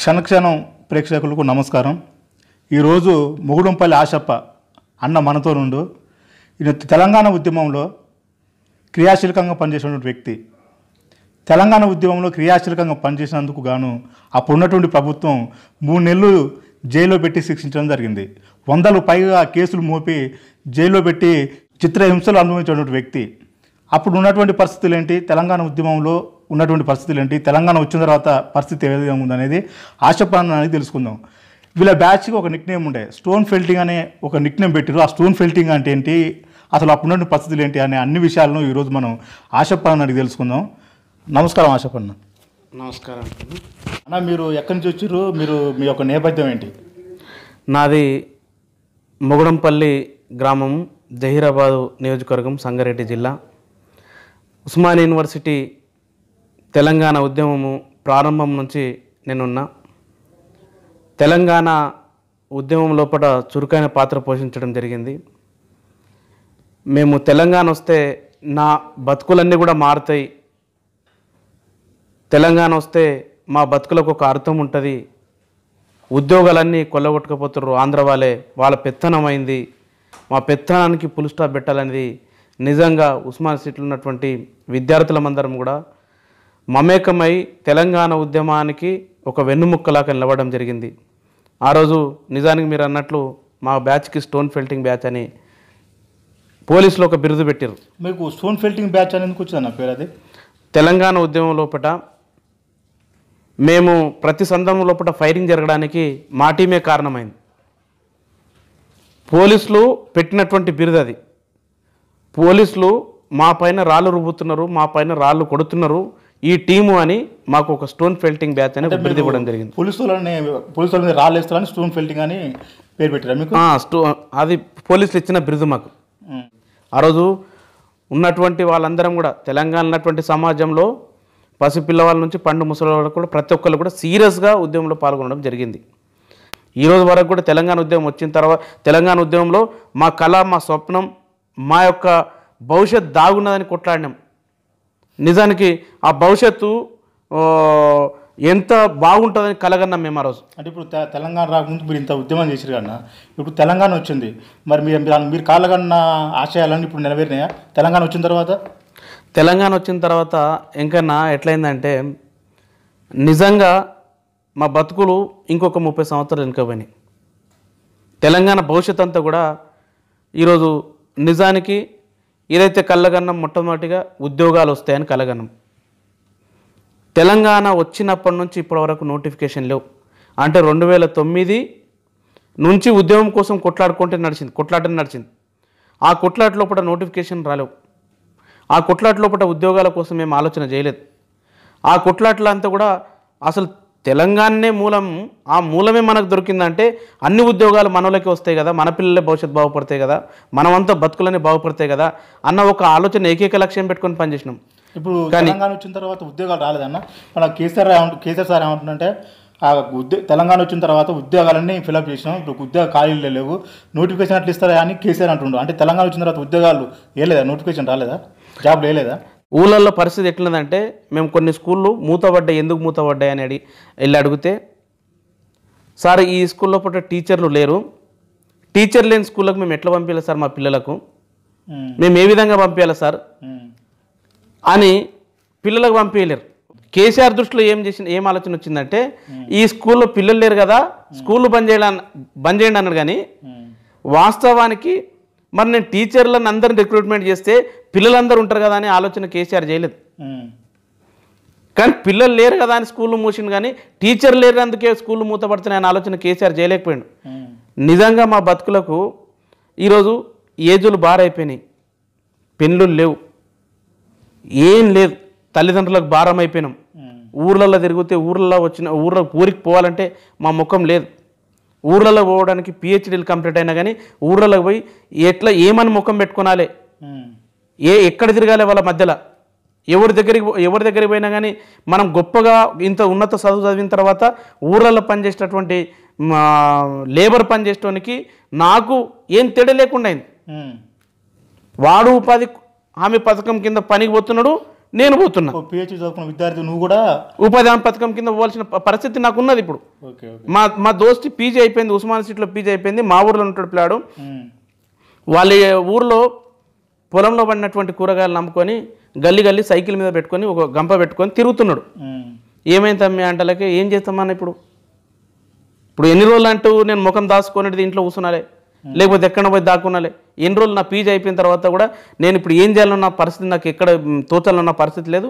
క్షణక్షణం ప్రేక్షకులకు నమస్కారం ఈరోజు ముగుడుంపల్లి ఆశప్ప అన్న మనతో నుండు ఈయన తెలంగాణ ఉద్యమంలో క్రియాశీలకంగా పనిచేసినటువంటి వ్యక్తి తెలంగాణ ఉద్యమంలో క్రియాశీలకంగా పనిచేసినందుకు గాను అప్పుడు ఉన్నటువంటి ప్రభుత్వం మూడు నెలలు జైల్లో పెట్టి శిక్షించడం జరిగింది వందలు పైగా కేసులు మోపి జైల్లో పెట్టి చిత్రహింసలు అనుభవించినటువంటి వ్యక్తి అప్పుడు ఉన్నటువంటి పరిస్థితులు ఏంటి తెలంగాణ ఉద్యమంలో ఉన్నటువంటి పరిస్థితులు ఏంటి తెలంగాణ వచ్చిన తర్వాత పరిస్థితి ఏ విధంగా ఉందనేది ఆశాప్రాణం అనేది తెలుసుకుందాం వీళ్ళ బ్యాచ్కి ఒక నిక్ నేమ్ ఉండే స్టోన్ ఫెల్టింగ్ అనే ఒక నిక్ నేమ్ పెట్టారు ఆ స్టోన్ ఫెల్టింగ్ అంటే ఏంటి అసలు అప్పుడున్న పరిస్థితులు ఏంటి అనే అన్ని విషయాలను ఈరోజు మనం ఆశపన్న అడిగి తెలుసుకుందాం నమస్కారం ఆశపన్న నమస్కారం అన్న మీరు ఎక్కడి నుంచి వచ్చారు మీరు మీ యొక్క నేపథ్యం ఏంటి నాది ముగుడంపల్లి గ్రామం జహీరాబాదు నియోజకవర్గం సంగారెడ్డి జిల్లా ఉస్మాన్ యూనివర్సిటీ తెలంగాణ ఉద్యమము ప్రారంభం నుంచి నేనున్నా తెలంగాణ ఉద్యమం లోపల చురుకైన పాత్ర పోషించడం జరిగింది మేము తెలంగాణ వస్తే నా బతుకులన్నీ కూడా మారుతాయి తెలంగాణ వస్తే మా బతుకులకు ఒక అర్థం ఉంటుంది ఉద్యోగాలన్నీ కొల్లగొట్టకపోతున్నారు ఆంధ్ర వాళ్ళే వాళ్ళ పెత్తనమైంది మా పెత్తనానికి పులుస్టాప్ పెట్టాలనేది నిజంగా ఉస్మాన్ సీట్లు ఉన్నటువంటి విద్యార్థులమందరం కూడా మమేకమై తెలంగాణ ఉద్యమానికి ఒక వెన్నుముక్కలాగా నిలవడం జరిగింది ఆ రోజు నిజానికి మీరు అన్నట్లు మా బ్యాచ్కి స్టోన్ ఫెల్టింగ్ బ్యాచ్ అని పోలీసులు ఒక బిరుదు పెట్టారు మీకు స్టోన్ ఫెల్టింగ్ బ్యాచ్ అని ఎందుకు నా పేరు అది తెలంగాణ ఉద్యమం లోపల మేము ప్రతి సందర్భం లోపల ఫైరింగ్ జరగడానికి మా టీమే కారణమైంది పోలీసులు పెట్టినటువంటి బిరుదు అది పోలీసులు మా పైన రాళ్ళు రుబ్బుతున్నారు మా పైన రాళ్ళు కొడుతున్నారు ఈ టీము అని మాకు ఒక స్టోన్ ఫెల్టింగ్ బ్యాచ్ అని అభివృద్ధి ఇవ్వడం జరిగింది పోలీసులని మీద రాలేస్తారని స్టోన్ ఫెల్టింగ్ అని పేరు పెట్టారు మీకు స్టో అది పోలీసులు ఇచ్చిన బిరుదు మాకు ఆ రోజు ఉన్నటువంటి వాళ్ళందరం కూడా తెలంగాణ ఉన్నటువంటి సమాజంలో పసిపిల్లవాళ్ళ నుంచి పండు ముసలి వాళ్ళకు కూడా ప్రతి ఒక్కరు కూడా సీరియస్గా ఉద్యమంలో పాల్గొనడం జరిగింది ఈ రోజు వరకు కూడా తెలంగాణ ఉద్యమం వచ్చిన తర్వాత తెలంగాణ ఉద్యమంలో మా కళ మా స్వప్నం మా యొక్క భవిష్యత్ దాగున్నదని కొట్లాడినాం నిజానికి ఆ భవిష్యత్తు ఎంత బాగుంటుందని కలగన్నాం మేము ఆ రోజు అంటే ఇప్పుడు తెలంగాణ రాకముందు మీరు ఇంత ఉద్యమం చేశారు కన్నా ఇప్పుడు తెలంగాణ వచ్చింది మరి మీరు మీరు కాలగన్న ఆశయాలన్నీ ఇప్పుడు నెరవేరినాయా తెలంగాణ వచ్చిన తర్వాత తెలంగాణ వచ్చిన తర్వాత ఇంకన్నా ఎట్లయిందంటే నిజంగా మా బతుకులు ఇంకొక ముప్పై సంవత్సరాలు వెనుకపోయినాయి తెలంగాణ భవిష్యత్ అంతా కూడా ఈరోజు నిజానికి ఏదైతే కళ్ళగన్నం మొట్టమొదటిగా ఉద్యోగాలు వస్తాయని కలగన్నం తెలంగాణ వచ్చినప్పటి నుంచి ఇప్పటి వరకు నోటిఫికేషన్ లేవు అంటే రెండు వేల తొమ్మిది నుంచి ఉద్యోగం కోసం కొట్లాడుకుంటే నడిచింది కొట్లాటని నడిచింది ఆ కొట్లాట లోపల నోటిఫికేషన్ రాలేవు ఆ కొట్లాట లోపల ఉద్యోగాల కోసం మేము ఆలోచన చేయలేదు ఆ కొట్లాట్ల అంతా కూడా అసలు తెలంగాణనే మూలం ఆ మూలమే మనకు దొరికిందంటే అన్ని ఉద్యోగాలు మనలోకి వస్తాయి కదా మన పిల్లలే భవిష్యత్తు బాగుపడతాయి కదా మనమంతా బతుకులనే బాగుపడతాయి కదా అన్న ఒక ఆలోచన ఏకైక లక్ష్యం పెట్టుకొని పనిచేసినాం ఇప్పుడు తెలంగాణ వచ్చిన తర్వాత ఉద్యోగాలు రాలేదన్న మన కేసీఆర్ కేసీఆర్ సార్ ఏమంటుందంటే ఆ ఉద్యోగ తెలంగాణ వచ్చిన తర్వాత ఉద్యోగాలన్నీ ఫిలప్ చేసినాం ఇప్పుడు ఉద్యోగ ఖాళీలు లేవు నోటిఫికేషన్ అట్లా ఇస్తారా అని కేసీఆర్ అంటుండు అంటే తెలంగాణ వచ్చిన తర్వాత ఉద్యోగాలు వేయలేదా నోటిఫికేషన్ రాలేదా జాబ్ వేయలేదా ఊళ్ళల్లో పరిస్థితి ఎట్లుందంటే మేము కొన్ని స్కూళ్ళు మూతపడ్డాయి ఎందుకు మూతపడ్డాయి అని అడి వెళ్ళి అడిగితే సార్ ఈ స్కూల్లో పూట టీచర్లు లేరు టీచర్ లేని స్కూళ్ళకు మేము ఎట్లా పంపించాలి సార్ మా పిల్లలకు మేము ఏ విధంగా పంపించాలి సార్ అని పిల్లలకు పంపించలేరు కేసీఆర్ దృష్టిలో ఏం చేసిన ఏం ఆలోచన వచ్చిందంటే ఈ స్కూల్లో పిల్లలు లేరు కదా స్కూల్ బంద్ చేయాలని బంద్ చేయండి అన్నాడు కానీ వాస్తవానికి మరి నేను టీచర్లను అందరిని రిక్రూట్మెంట్ చేస్తే పిల్లలందరూ ఉంటారు కదా అని ఆలోచన కేసీఆర్ చేయలేదు కానీ పిల్లలు లేరు కదా అని స్కూల్ మూసిండు కానీ టీచర్ లేరందుకే స్కూల్ మూతపడుతున్నాయని ఆలోచన కేసీఆర్ చేయలేకపోయాడు నిజంగా మా బతుకులకు ఈరోజు ఏజులు భారైపోయినాయి పెన్లు లేవు ఏం లేదు తల్లిదండ్రులకు భారం అయిపోయినాం ఊర్లలో తిరిగితే ఊర్లలో వచ్చిన ఊర్లో ఊరికి పోవాలంటే మా ముఖం లేదు ఊర్లలో పోవడానికి పిహెచ్డీలు కంప్లీట్ అయినా కానీ ఊర్లలోకి పోయి ఎట్లా ఏమని ముఖం పెట్టుకోనాలి ఏ ఎక్కడ తిరగాలి వాళ్ళ మధ్యలో ఎవరి దగ్గరికి ఎవరి దగ్గరికి పోయినా కానీ మనం గొప్పగా ఇంత ఉన్నత చదువు చదివిన తర్వాత ఊర్లలో పనిచేసేటటువంటి లేబర్ పని నాకు ఏం తేడా లేకుండా వాడు ఉపాధి హామీ పథకం కింద పనికి పోతున్నాడు నేను పోతున్నా పిహెచ్డి విద్యార్థి నువ్వు కూడా ఉపాధి పథకం కింద పోవాల్సిన పరిస్థితి నాకు ఉన్నది ఇప్పుడు మా మా దోస్తి పీజీ అయిపోయింది ఉస్మాన్ సిటీలో పీజీ అయిపోయింది మా ఊర్లో ఉంటాడు పిల్లాడు వాళ్ళ ఊర్లో పొలంలో పడినటువంటి కూరగాయలు నమ్ముకొని గల్లి గల్లి సైకిల్ మీద పెట్టుకొని ఒక గంప పెట్టుకొని తిరుగుతున్నాడు ఏమైంది తమ్మి అంటలకి ఏం చేస్తామన్నా ఇప్పుడు ఇప్పుడు ఎన్ని రోజులు అంటూ నేను ముఖం దాచుకొని ఇంట్లో కూర్చున్నాలే Hmm. లేకపోతే ఎక్కడ పోయి దాక్కున్నాలే ఎన్ని రోజులు నా పీజీ అయిపోయిన తర్వాత కూడా నేను ఇప్పుడు ఏం చేయాలన్న పరిస్థితి నాకు ఎక్కడ తోచాలన్న పరిస్థితి లేదు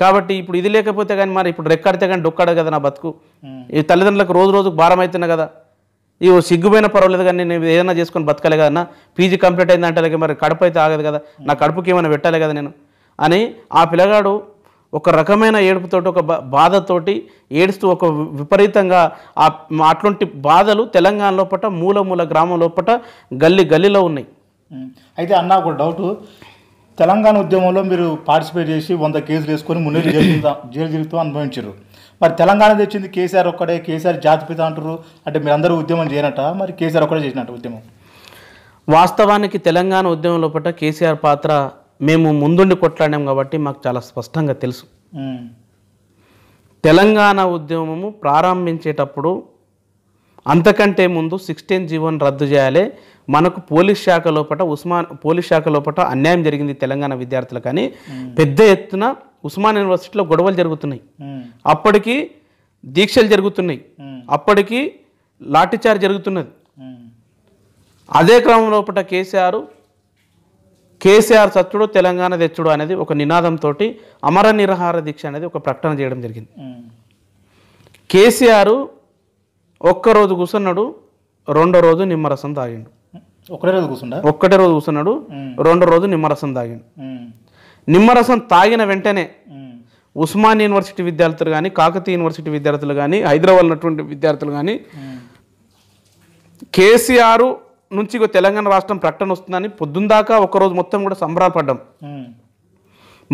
కాబట్టి ఇప్పుడు ఇది లేకపోతే కానీ మరి ఇప్పుడు రెక్కడితే కానీ డొక్కాడు కదా నా బతుకు hmm. ఈ తల్లిదండ్రులకు రోజు రోజుకు భారం అవుతున్నా కదా ఈ సిగ్గుపోయిన పర్వాలేదు కానీ నేను ఏదైనా చేసుకొని బతకాలి కదా పీజీ కంప్లీట్ అయిందంటే మరి కడుపు అయితే ఆగదు కదా నా కడుపుకి ఏమైనా పెట్టాలి కదా నేను అని ఆ పిల్లగాడు ఒక రకమైన ఏడుపుతోటి ఒక బాధతోటి ఏడుస్తూ ఒక విపరీతంగా ఆ అటువంటి బాధలు తెలంగాణ లోపల మూల మూల గ్రామం లోపల గల్లి గల్లీలో ఉన్నాయి అయితే అన్న ఒక డౌట్ తెలంగాణ ఉద్యమంలో మీరు పార్టిసిపేట్ చేసి వంద కేసులు వేసుకొని మున్నేరు జైలు జీవితం అనుభవించారు మరి తెలంగాణ తెచ్చింది కేసీఆర్ ఒక్కడే కేసీఆర్ జాతిపిత అంటారు అంటే మీరందరూ ఉద్యమం చేయనట మరి కేసీఆర్ ఒక్కడే చేసినట్టు ఉద్యమం వాస్తవానికి తెలంగాణ ఉద్యమం లోపల కేసీఆర్ పాత్ర మేము ముందుండి కొట్లాడాం కాబట్టి మాకు చాలా స్పష్టంగా తెలుసు తెలంగాణ ఉద్యమము ప్రారంభించేటప్పుడు అంతకంటే ముందు సిక్స్టీన్ జీవన్ రద్దు చేయాలి మనకు పోలీస్ శాఖ లోపల ఉస్మాన్ పోలీస్ శాఖ లోపల అన్యాయం జరిగింది తెలంగాణ విద్యార్థులు కానీ పెద్ద ఎత్తున ఉస్మాన్ యూనివర్సిటీలో గొడవలు జరుగుతున్నాయి అప్పటికి దీక్షలు జరుగుతున్నాయి అప్పటికి లాఠీచార్జ్ జరుగుతున్నది అదే క్రమం లోపల కేసీఆర్ కేసీఆర్ సత్యుడు తెలంగాణ తెచ్చుడు అనేది ఒక నినాదంతో అమర నిరహార దీక్ష అనేది ఒక ప్రకటన చేయడం జరిగింది కేసీఆర్ ఒక్కరోజు కూర్చున్నాడు రెండో రోజు నిమ్మరసం తాగిండు ఒకటే రోజు కూర్చున్నా ఒక్కటే రోజు కూర్చున్నాడు రెండో రోజు నిమ్మరసం తాగిండు నిమ్మరసం తాగిన వెంటనే ఉస్మాన్ యూనివర్సిటీ విద్యార్థులు కానీ కాకతీయ యూనివర్సిటీ విద్యార్థులు కానీ హైదరాబాద్ ఉన్నటువంటి విద్యార్థులు కానీ కేసీఆర్ నుంచి తెలంగాణ రాష్ట్రం ప్రకటన వస్తుందని పొద్దున్న దాకా ఒకరోజు మొత్తం కూడా సంబరాలు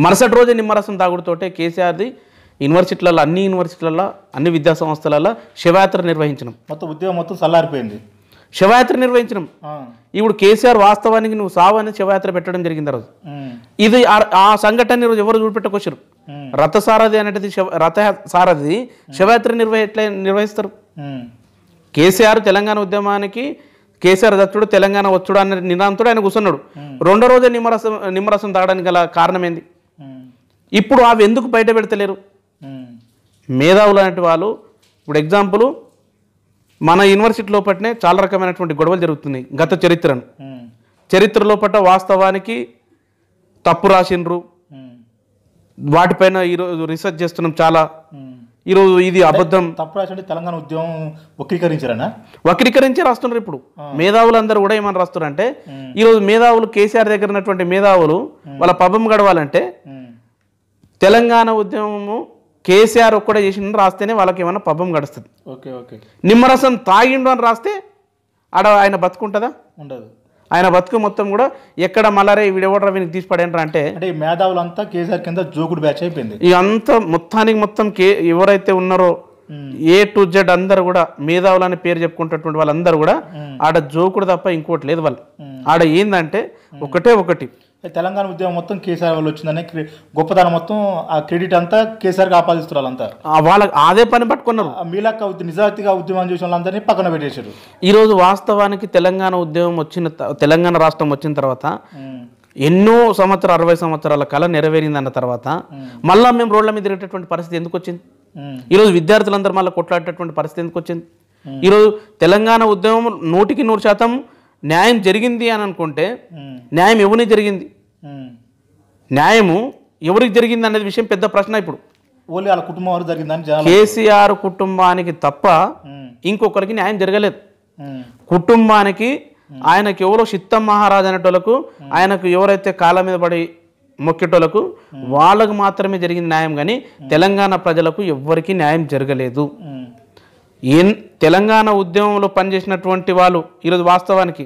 మరుసటి రోజే నిమ్మరసం తాగుడుతోటే కేసీఆర్ది యూనివర్సిటీలలో అన్ని యూనివర్సిటీలలో అన్ని విద్యా సంస్థలలో శివయాత్ర నిర్వహించడం మొత్తం ఉద్యోగం మొత్తం చల్లారిపోయింది శివయాత్ర నిర్వహించడం ఇప్పుడు కేసీఆర్ వాస్తవానికి నువ్వు సావని శివయాత్ర పెట్టడం జరిగింది రోజు ఇది ఆ సంఘటన ఎవరు చూడపెట్టకొచ్చారు రథ సారథి అనేది శివ రథ సారథి శివయాత్ర నిర్వహి నిర్వహిస్తారు కేసీఆర్ తెలంగాణ ఉద్యమానికి కేసీఆర్ దత్తుడు తెలంగాణ వచ్చుడు అనే నినాంతుడు ఆయన కూర్చున్నాడు రెండో రోజే నిమ్మరసం నిమ్మరసం తాగడానికి గల కారణం ఏంది ఇప్పుడు అవి ఎందుకు బయట పెడతలేరు మేధావులు అనేటి వాళ్ళు ఇప్పుడు ఎగ్జాంపుల్ మన యూనివర్సిటీ లోపట్నే చాలా రకమైనటువంటి గొడవలు జరుగుతున్నాయి గత చరిత్రను చరిత్రలో పట్ట వాస్తవానికి తప్పు రాసిండ్రు వాటిపైన ఈరోజు రీసెర్చ్ చేస్తున్నాం చాలా ఈరోజు ఇది అబద్ధం తప్పు రాసండి తెలంగాణ ఉద్యమం వక్రీకరించారనా వక్రీకరించే రాస్తున్నారు ఇప్పుడు మేధావులందరూ కూడా ఏమని రాస్తున్నారంటే ఈరోజు మేధావులు కేసీఆర్ దగ్గర ఉన్నటువంటి మేధావులు వాళ్ళ పబం గడవాలంటే తెలంగాణ ఉద్యమము కేసీఆర్ ఒక్కడే చేసిన రాస్తేనే వాళ్ళకి ఏమైనా పబ్బం గడుస్తుంది ఓకే ఓకే నిమ్మరసం తాగిండు అని రాస్తే ఆడ ఆయన బతుకుంటుందా ఉండదు ఆయన బతుకు మొత్తం కూడా ఎక్కడ మళ్ళారే కూడా వీనికి తీసి అంటే అంటే ఈ అంతా కేసీఆర్ కింద జోకుడు బ్యాచ్ అయిపోయింది ఈ అంతా మొత్తానికి మొత్తం కే ఎవరైతే ఉన్నారో ఏ టు జెడ్ అందరు కూడా మేధావులు అనే పేరు చెప్పుకుంటున్నటువంటి వాళ్ళందరూ కూడా ఆడ జోకుడు తప్ప ఇంకోటి లేదు వాళ్ళు ఆడ ఏందంటే ఒకటే ఒకటి తెలంగాణ ఉద్యమం మొత్తం కేసీఆర్ వాళ్ళు వచ్చిందని గొప్పదనం మొత్తం ఆ క్రెడిట్ అంతా కేసీఆర్కి ఆపాదిస్తున్నారు అంతా వాళ్ళకి అదే పని పట్టుకున్నారు మీలాక నిజాయితీగా ఉద్యమం చేసిన వాళ్ళందరినీ పక్కన పెట్టేశారు ఈరోజు వాస్తవానికి తెలంగాణ ఉద్యమం వచ్చిన తెలంగాణ రాష్ట్రం వచ్చిన తర్వాత ఎన్నో సంవత్సరాలు అరవై సంవత్సరాల కళ నెరవేరింది అన్న తర్వాత మళ్ళా మేము రోడ్ల మీద తిరిగేటటువంటి పరిస్థితి ఎందుకు వచ్చింది ఈరోజు విద్యార్థులందరూ మళ్ళీ కొట్లాడేటటువంటి పరిస్థితి ఎందుకు వచ్చింది ఈరోజు తెలంగాణ ఉద్యమం నూటికి నూరు శాతం న్యాయం జరిగింది అని అనుకుంటే న్యాయం ఎవరికి జరిగింది న్యాయము ఎవరికి జరిగింది అనేది విషయం పెద్ద ప్రశ్న ఇప్పుడు కేసీఆర్ కుటుంబానికి తప్ప ఇంకొకరికి న్యాయం జరగలేదు కుటుంబానికి ఆయనకి ఎవరో చిత్త మహారాజ్ అనేటోళ్ళకు ఆయనకు ఎవరైతే కాళ్ళ మీద పడి మొక్కేటోళ్ళకు వాళ్ళకు మాత్రమే జరిగిన న్యాయం కానీ తెలంగాణ ప్రజలకు ఎవ్వరికీ న్యాయం జరగలేదు తెలంగాణ ఉద్యమంలో పనిచేసినటువంటి వాళ్ళు ఈరోజు వాస్తవానికి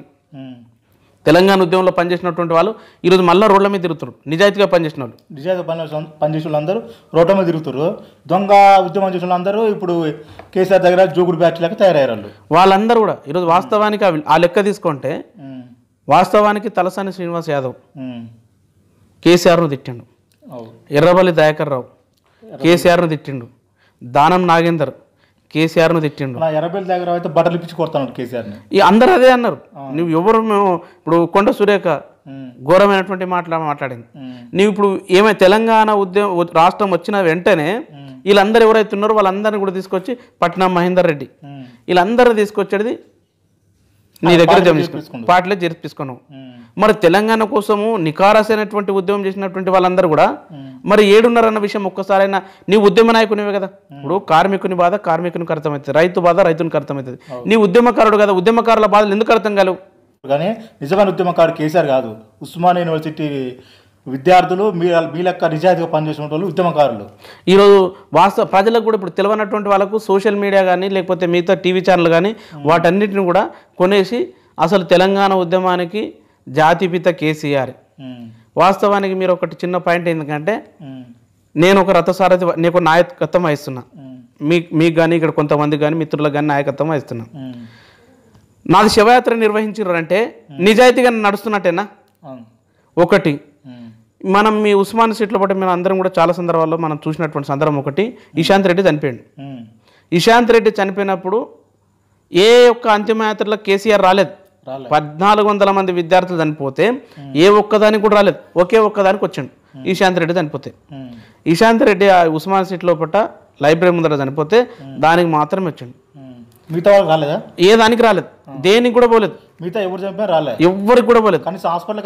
తెలంగాణ ఉద్యమంలో పనిచేసినటువంటి వాళ్ళు ఈరోజు మళ్ళీ రోడ్ల మీద తిరుగుతారు నిజాయితీగా పనిచేసిన వాళ్ళు నిజాయితీగా పనిచేసిన వాళ్ళందరూ రోడ్ల మీద తిరుగుతారు దొంగ ఉద్యమం చేసిన వాళ్ళందరూ ఇప్పుడు కేసీఆర్ దగ్గర జూగుడు బ్యాచ్ లెక్క తయారయ్యారు వాళ్ళందరూ కూడా ఈరోజు వాస్తవానికి ఆ లెక్క తీసుకుంటే వాస్తవానికి తలసాని శ్రీనివాస్ యాదవ్ కేసీఆర్ను తిట్టిండు ఎర్రబల్లి దయాకర్ రావు కేసీఆర్ను తిట్టిండు దానం నాగేందర్ కేసీఆర్ను తిట్టిండు దగ్గర అయితే బట్టలు ఈ అందరు అదే అన్నారు నువ్వు ఎవరు మేము ఇప్పుడు కొండ సురేఖ ఘోరమైనటువంటి మాటలు మాట్లాడింది నువ్వు ఇప్పుడు ఏమై తెలంగాణ ఉద్యమం రాష్ట్రం వచ్చిన వెంటనే వీళ్ళందరూ ఎవరైతే ఉన్నారో వాళ్ళందరినీ కూడా తీసుకొచ్చి పట్నం మహేందర్ రెడ్డి వీళ్ళందరూ తీసుకొచ్చేది నీ దగ్గర జరిపించుకున్నావు పార్టీలో జరిపించుకున్నావు మరి తెలంగాణ కోసము నికారసైనటువంటి ఉద్యమం చేసినటువంటి వాళ్ళందరూ కూడా మరి ఏడున్నరన్న విషయం ఒక్కసారైనా నీ ఉద్యమ నాయకునివే కదా ఇప్పుడు కార్మికుని బాధ కార్మికునికి అర్థమవుతుంది రైతు బాధ రైతునికి అర్థమవుతుంది నీ ఉద్యమకారుడు కదా ఉద్యమకారుల బాధలు ఎందుకు అర్థం కాలేవు కానీ నిజమైన ఉద్యమకారుడు కేసీఆర్ కాదు ఉస్మాన్ యూనివర్సిటీ విద్యార్థులు మీ మీ లెక్క నిజాయితీగా పనిచేసిన వాళ్ళు ఉద్యమకారులు ఈరోజు వాస్తవ ప్రజలకు కూడా ఇప్పుడు తెలియనటువంటి వాళ్ళకు సోషల్ మీడియా కానీ లేకపోతే మిగతా టీవీ ఛానల్ కానీ వాటన్నిటిని కూడా కొనేసి అసలు తెలంగాణ ఉద్యమానికి జాతిపిత కేసీఆర్ వాస్తవానికి మీరు ఒకటి చిన్న పాయింట్ ఏంటంటే నేను ఒక రథసారథి నీకు నాయకత్వం వహిస్తున్నా మీ మీకు కానీ ఇక్కడ కొంతమంది కానీ మిత్రులకు కానీ నాయకత్వం వహిస్తున్నా నాది శివయాత్ర నిర్వహించారంటే నిజాయితీగా నడుస్తున్నట్టేనా ఒకటి మనం మీ ఉస్మాన్ సీట్లో పాటు మేము అందరం కూడా చాలా సందర్భాల్లో మనం చూసినటువంటి సందర్భం ఒకటి ఇషాంత్ రెడ్డి చనిపోయాడు ఇషాంత్ రెడ్డి చనిపోయినప్పుడు ఏ ఒక్క అంతిమయాత్రలో కేసీఆర్ రాలేదు పద్నాలుగు వందల మంది విద్యార్థులు చనిపోతే ఏ ఒక్కదానికి కూడా రాలేదు ఒకే ఒక్కదానికి వచ్చాడు ఇషాంత్ రెడ్డి చనిపోతే ఇషాంత్ రెడ్డి ఆ ఉస్మాన్ సీట్లో పట్ట లైబ్రరీ ముందర చనిపోతే దానికి మాత్రమే వచ్చాడు మిగతా రాలేదా ఏ దానికి రాలేదు దేనికి కూడా పోలేదు మిగతా ఎవరు చంపారు రాలేదు ఎవరికి కూడా పోలేదు కనీసం హాస్పిటల్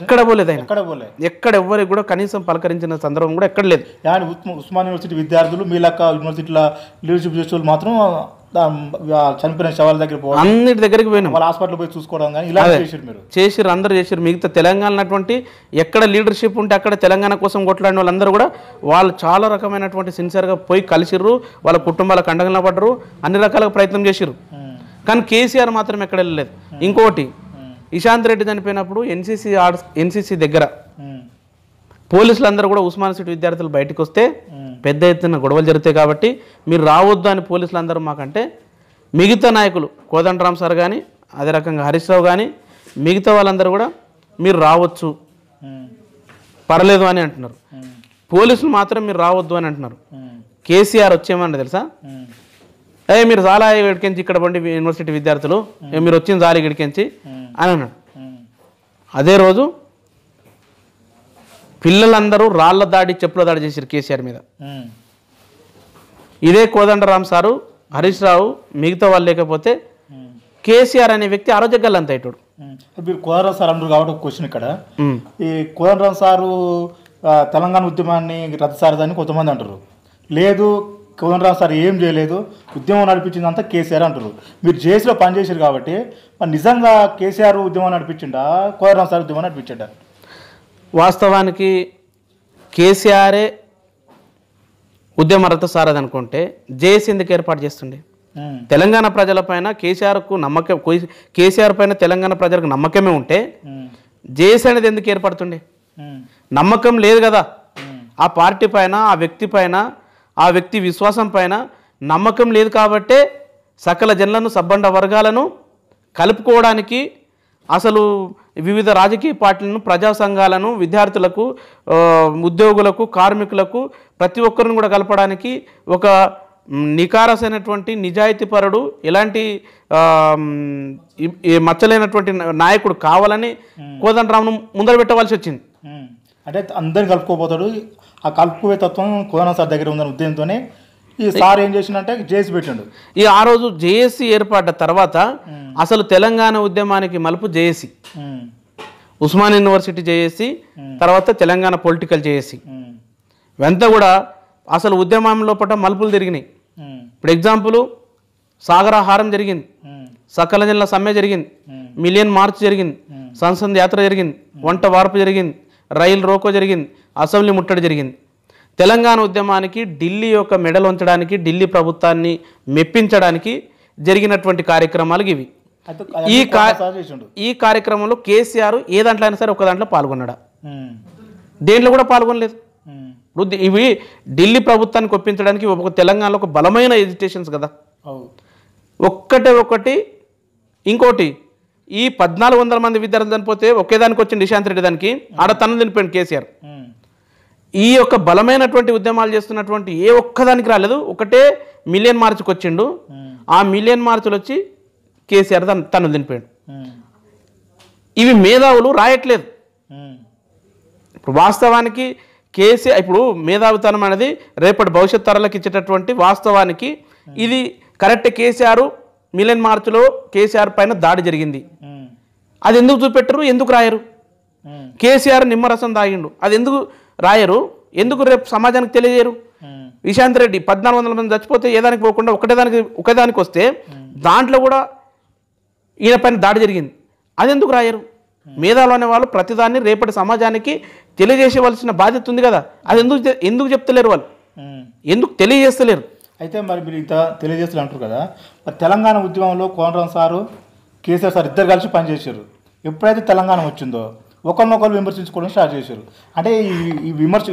ఎక్కడ పోలేదు ఆయన ఎక్కడ పోలేదు ఎక్కడ ఎవరికి కూడా కనీసం పలకరించిన సందర్భం కూడా ఎక్కడ లేదు యాడ్ ఉస్మాన్ యూనివర్సిటీ విద్యార్థులు మీలక్క లెక్క యూనివర్సిటీలో లీడర్షిప్ చేసే మాత్రం చనిపోయిన శవాల దగ్గర అన్నిటి దగ్గరికి పోయినా వాళ్ళ హాస్పిటల్ పోయి చూసుకోవడం కానీ ఇలా చేసారు మీరు చేసిరు అందరూ చేసిరు మిగతా తెలంగాణ అటువంటి ఎక్కడ లీడర్షిప్ ఉంటే అక్కడ తెలంగాణ కోసం కొట్లాడిన వాళ్ళందరూ కూడా వాళ్ళు చాలా రకమైనటువంటి సిన్సియర్గా పోయి కలిసిర్రు వాళ్ళ కుటుంబాలకు అండగా పడరు అన్ని రకాలుగా ప్రయత్నం చేసిర్రు కానీ కేసీఆర్ మాత్రం ఎక్కడ వెళ్ళలేదు ఇంకోటి ఇషాంత్ రెడ్డి చనిపోయినప్పుడు ఎన్సీసీ ఆర్ట్స్ ఎన్సీసీ దగ్గర పోలీసులందరూ కూడా ఉస్మాన్ సిటీ విద్యార్థులు బయటకు వస్తే పెద్ద ఎత్తున గొడవలు జరుగుతాయి కాబట్టి మీరు రావద్దు అని పోలీసులందరూ మాకంటే మిగతా నాయకులు కోదండరామ్ సార్ కానీ అదే రకంగా హరీష్ రావు కానీ మిగతా వాళ్ళందరూ కూడా మీరు రావచ్చు పర్లేదు అని అంటున్నారు పోలీసులు మాత్రం మీరు రావద్దు అని అంటున్నారు కేసీఆర్ వచ్చేమన్నా తెలుసా ఏ మీరు చాలా ఇక్కడికించి ఇక్కడ పండి యూనివర్సిటీ విద్యార్థులు మీరు వచ్చిన జాలి గడికెంచి అని అన్నాడు అదే రోజు పిల్లలందరూ రాళ్ల దాడి చెప్పుల దాడి చేశారు కేసీఆర్ మీద ఇదే కోదండరామ్ సారు హరీష్ రావు మిగతా వాళ్ళు లేకపోతే కేసీఆర్ అనే వ్యక్తి ఆరోగ్యగల్ గల్లంతా ఇటుడు మీరు కోదండరామ్ సార్ అంటారు కాబట్టి ఒక క్వశ్చన్ ఇక్కడ ఈ కోదండరామ్ సారు తెలంగాణ ఉద్యమాన్ని రద్దు సారదని కొంతమంది అంటారు లేదు కోదండరావు సార్ ఏం చేయలేదు ఉద్యమం నడిపించిందంతా కేసీఆర్ అంటారు మీరు జేసీలో చేశారు కాబట్టి మరి నిజంగా కేసీఆర్ ఉద్యమం నడిపించిండా కోదండరావు సార్ ఉద్యమం నడిపించిండా వాస్తవానికి కేసీఆరే ఉద్యమరత సారది అనుకుంటే జేఏసీ ఎందుకు ఏర్పాటు చేస్తుండే తెలంగాణ ప్రజలపైన కేసీఆర్కు నమ్మకం కేసీఆర్ పైన తెలంగాణ ప్రజలకు నమ్మకమే ఉంటే జేసీ అనేది ఎందుకు ఏర్పడుతుండే నమ్మకం లేదు కదా ఆ పార్టీ పైన ఆ వ్యక్తి పైన ఆ వ్యక్తి విశ్వాసం పైన నమ్మకం లేదు కాబట్టే సకల జనులను సబ్బండ వర్గాలను కలుపుకోవడానికి అసలు వివిధ రాజకీయ పార్టీలను ప్రజా సంఘాలను విద్యార్థులకు ఉద్యోగులకు కార్మికులకు ప్రతి ఒక్కరిని కూడా కలపడానికి ఒక నికారసైనటువంటి నిజాయితీపరుడు ఇలాంటి మచ్చలేనటువంటి నాయకుడు కావాలని కోదండరామును ముందర పెట్టవలసి వచ్చింది అంటే అందరు కలుపుకోబోతాడు ఆ కలుపుకువే తత్వం కోనా సార్ దగ్గర ఉందనే ఉద్దేశంతోనే ఈ సార్ ఏం చేసిందంటే జేఏసీ పెట్టిండు ఈ ఆ రోజు జేఏసీ ఏర్పడ్డ తర్వాత అసలు తెలంగాణ ఉద్యమానికి మలుపు జేఏసీ ఉస్మాన్ యూనివర్సిటీ జేఏసీ తర్వాత తెలంగాణ పొలిటికల్ జేఏసీ వెంత కూడా అసలు ఉద్యమం లోపల మలుపులు తిరిగినాయి ఇప్పుడు ఎగ్జాంపుల్ సాగరాహారం జరిగింది సకల జిల్లా సమ్మె జరిగింది మిలియన్ మార్చ్ జరిగింది సంసద్ యాత్ర జరిగింది వంట వార్పు జరిగింది రైలు రోకో జరిగింది అసెంబ్లీ ముట్టడి జరిగింది తెలంగాణ ఉద్యమానికి ఢిల్లీ యొక్క మెడల్ ఉంచడానికి ఢిల్లీ ప్రభుత్వాన్ని మెప్పించడానికి జరిగినటువంటి కార్యక్రమాలు ఇవి ఈ ఈ కార్యక్రమంలో కేసీఆర్ ఏ దాంట్లో అయినా సరే ఒక దాంట్లో పాల్గొన్నాడా దేంట్లో కూడా పాల్గొనలేదు ఇప్పుడు ఇవి ఢిల్లీ ప్రభుత్వానికి ఒప్పించడానికి ఒక తెలంగాణలో ఒక బలమైన ఎజిటేషన్స్ కదా ఒక్కటే ఒకటి ఇంకోటి ఈ పద్నాలుగు వందల మంది విద్యార్థులు చనిపోతే ఒకేదానికి వచ్చింది నిశాంత్ రెడ్డి దానికి ఆడ తన చనిపోయింది కేసీఆర్ ఈ యొక్క బలమైనటువంటి ఉద్యమాలు చేస్తున్నటువంటి ఏ ఒక్కదానికి రాలేదు ఒకటే మిలియన్ మార్చ్కి వచ్చిండు ఆ మిలియన్ మార్చులు వచ్చి కేసీఆర్ తను తను చనిపోయాడు ఇవి మేధావులు రాయట్లేదు ఇప్పుడు వాస్తవానికి కేసీ ఇప్పుడు మేధావితనం అనేది రేపటి భవిష్యత్ తరాలకు ఇచ్చేటటువంటి వాస్తవానికి ఇది కరెక్ట్ కేసీఆర్ మిలియన్ మార్చ్లో కేసీఆర్ పైన దాడి జరిగింది అది ఎందుకు చూపెట్టరు ఎందుకు రాయరు కేసీఆర్ నిమ్మరసం దాగిండు అది ఎందుకు రాయరు ఎందుకు రేపు సమాజానికి తెలియజేయరు విశాంత్ రెడ్డి పద్నాలుగు వందల మంది చచ్చిపోతే ఏదానికి పోకుండా ఒకటేదానికి ఒకేదానికి వస్తే దాంట్లో కూడా ఈయన పైన దాడి జరిగింది అది ఎందుకు రాయరు అనే అనేవాళ్ళు ప్రతిదాన్ని రేపటి సమాజానికి తెలియజేసేవలసిన బాధ్యత ఉంది కదా అది ఎందుకు ఎందుకు చెప్తలేరు వాళ్ళు ఎందుకు తెలియజేస్తలేరు అయితే మరి మీరు ఇంత తెలియజేస్తులు అంటారు కదా మరి తెలంగాణ ఉద్యమంలో కోనరాం సారు కేసీఆర్ సార్ ఇద్దరు కలిసి పనిచేశారు ఎప్పుడైతే తెలంగాణ వచ్చిందో ఒకరినొకరు విమర్శించుకోవడం స్టార్ట్ చేశారు అంటే ఈ ఈ విమర్శ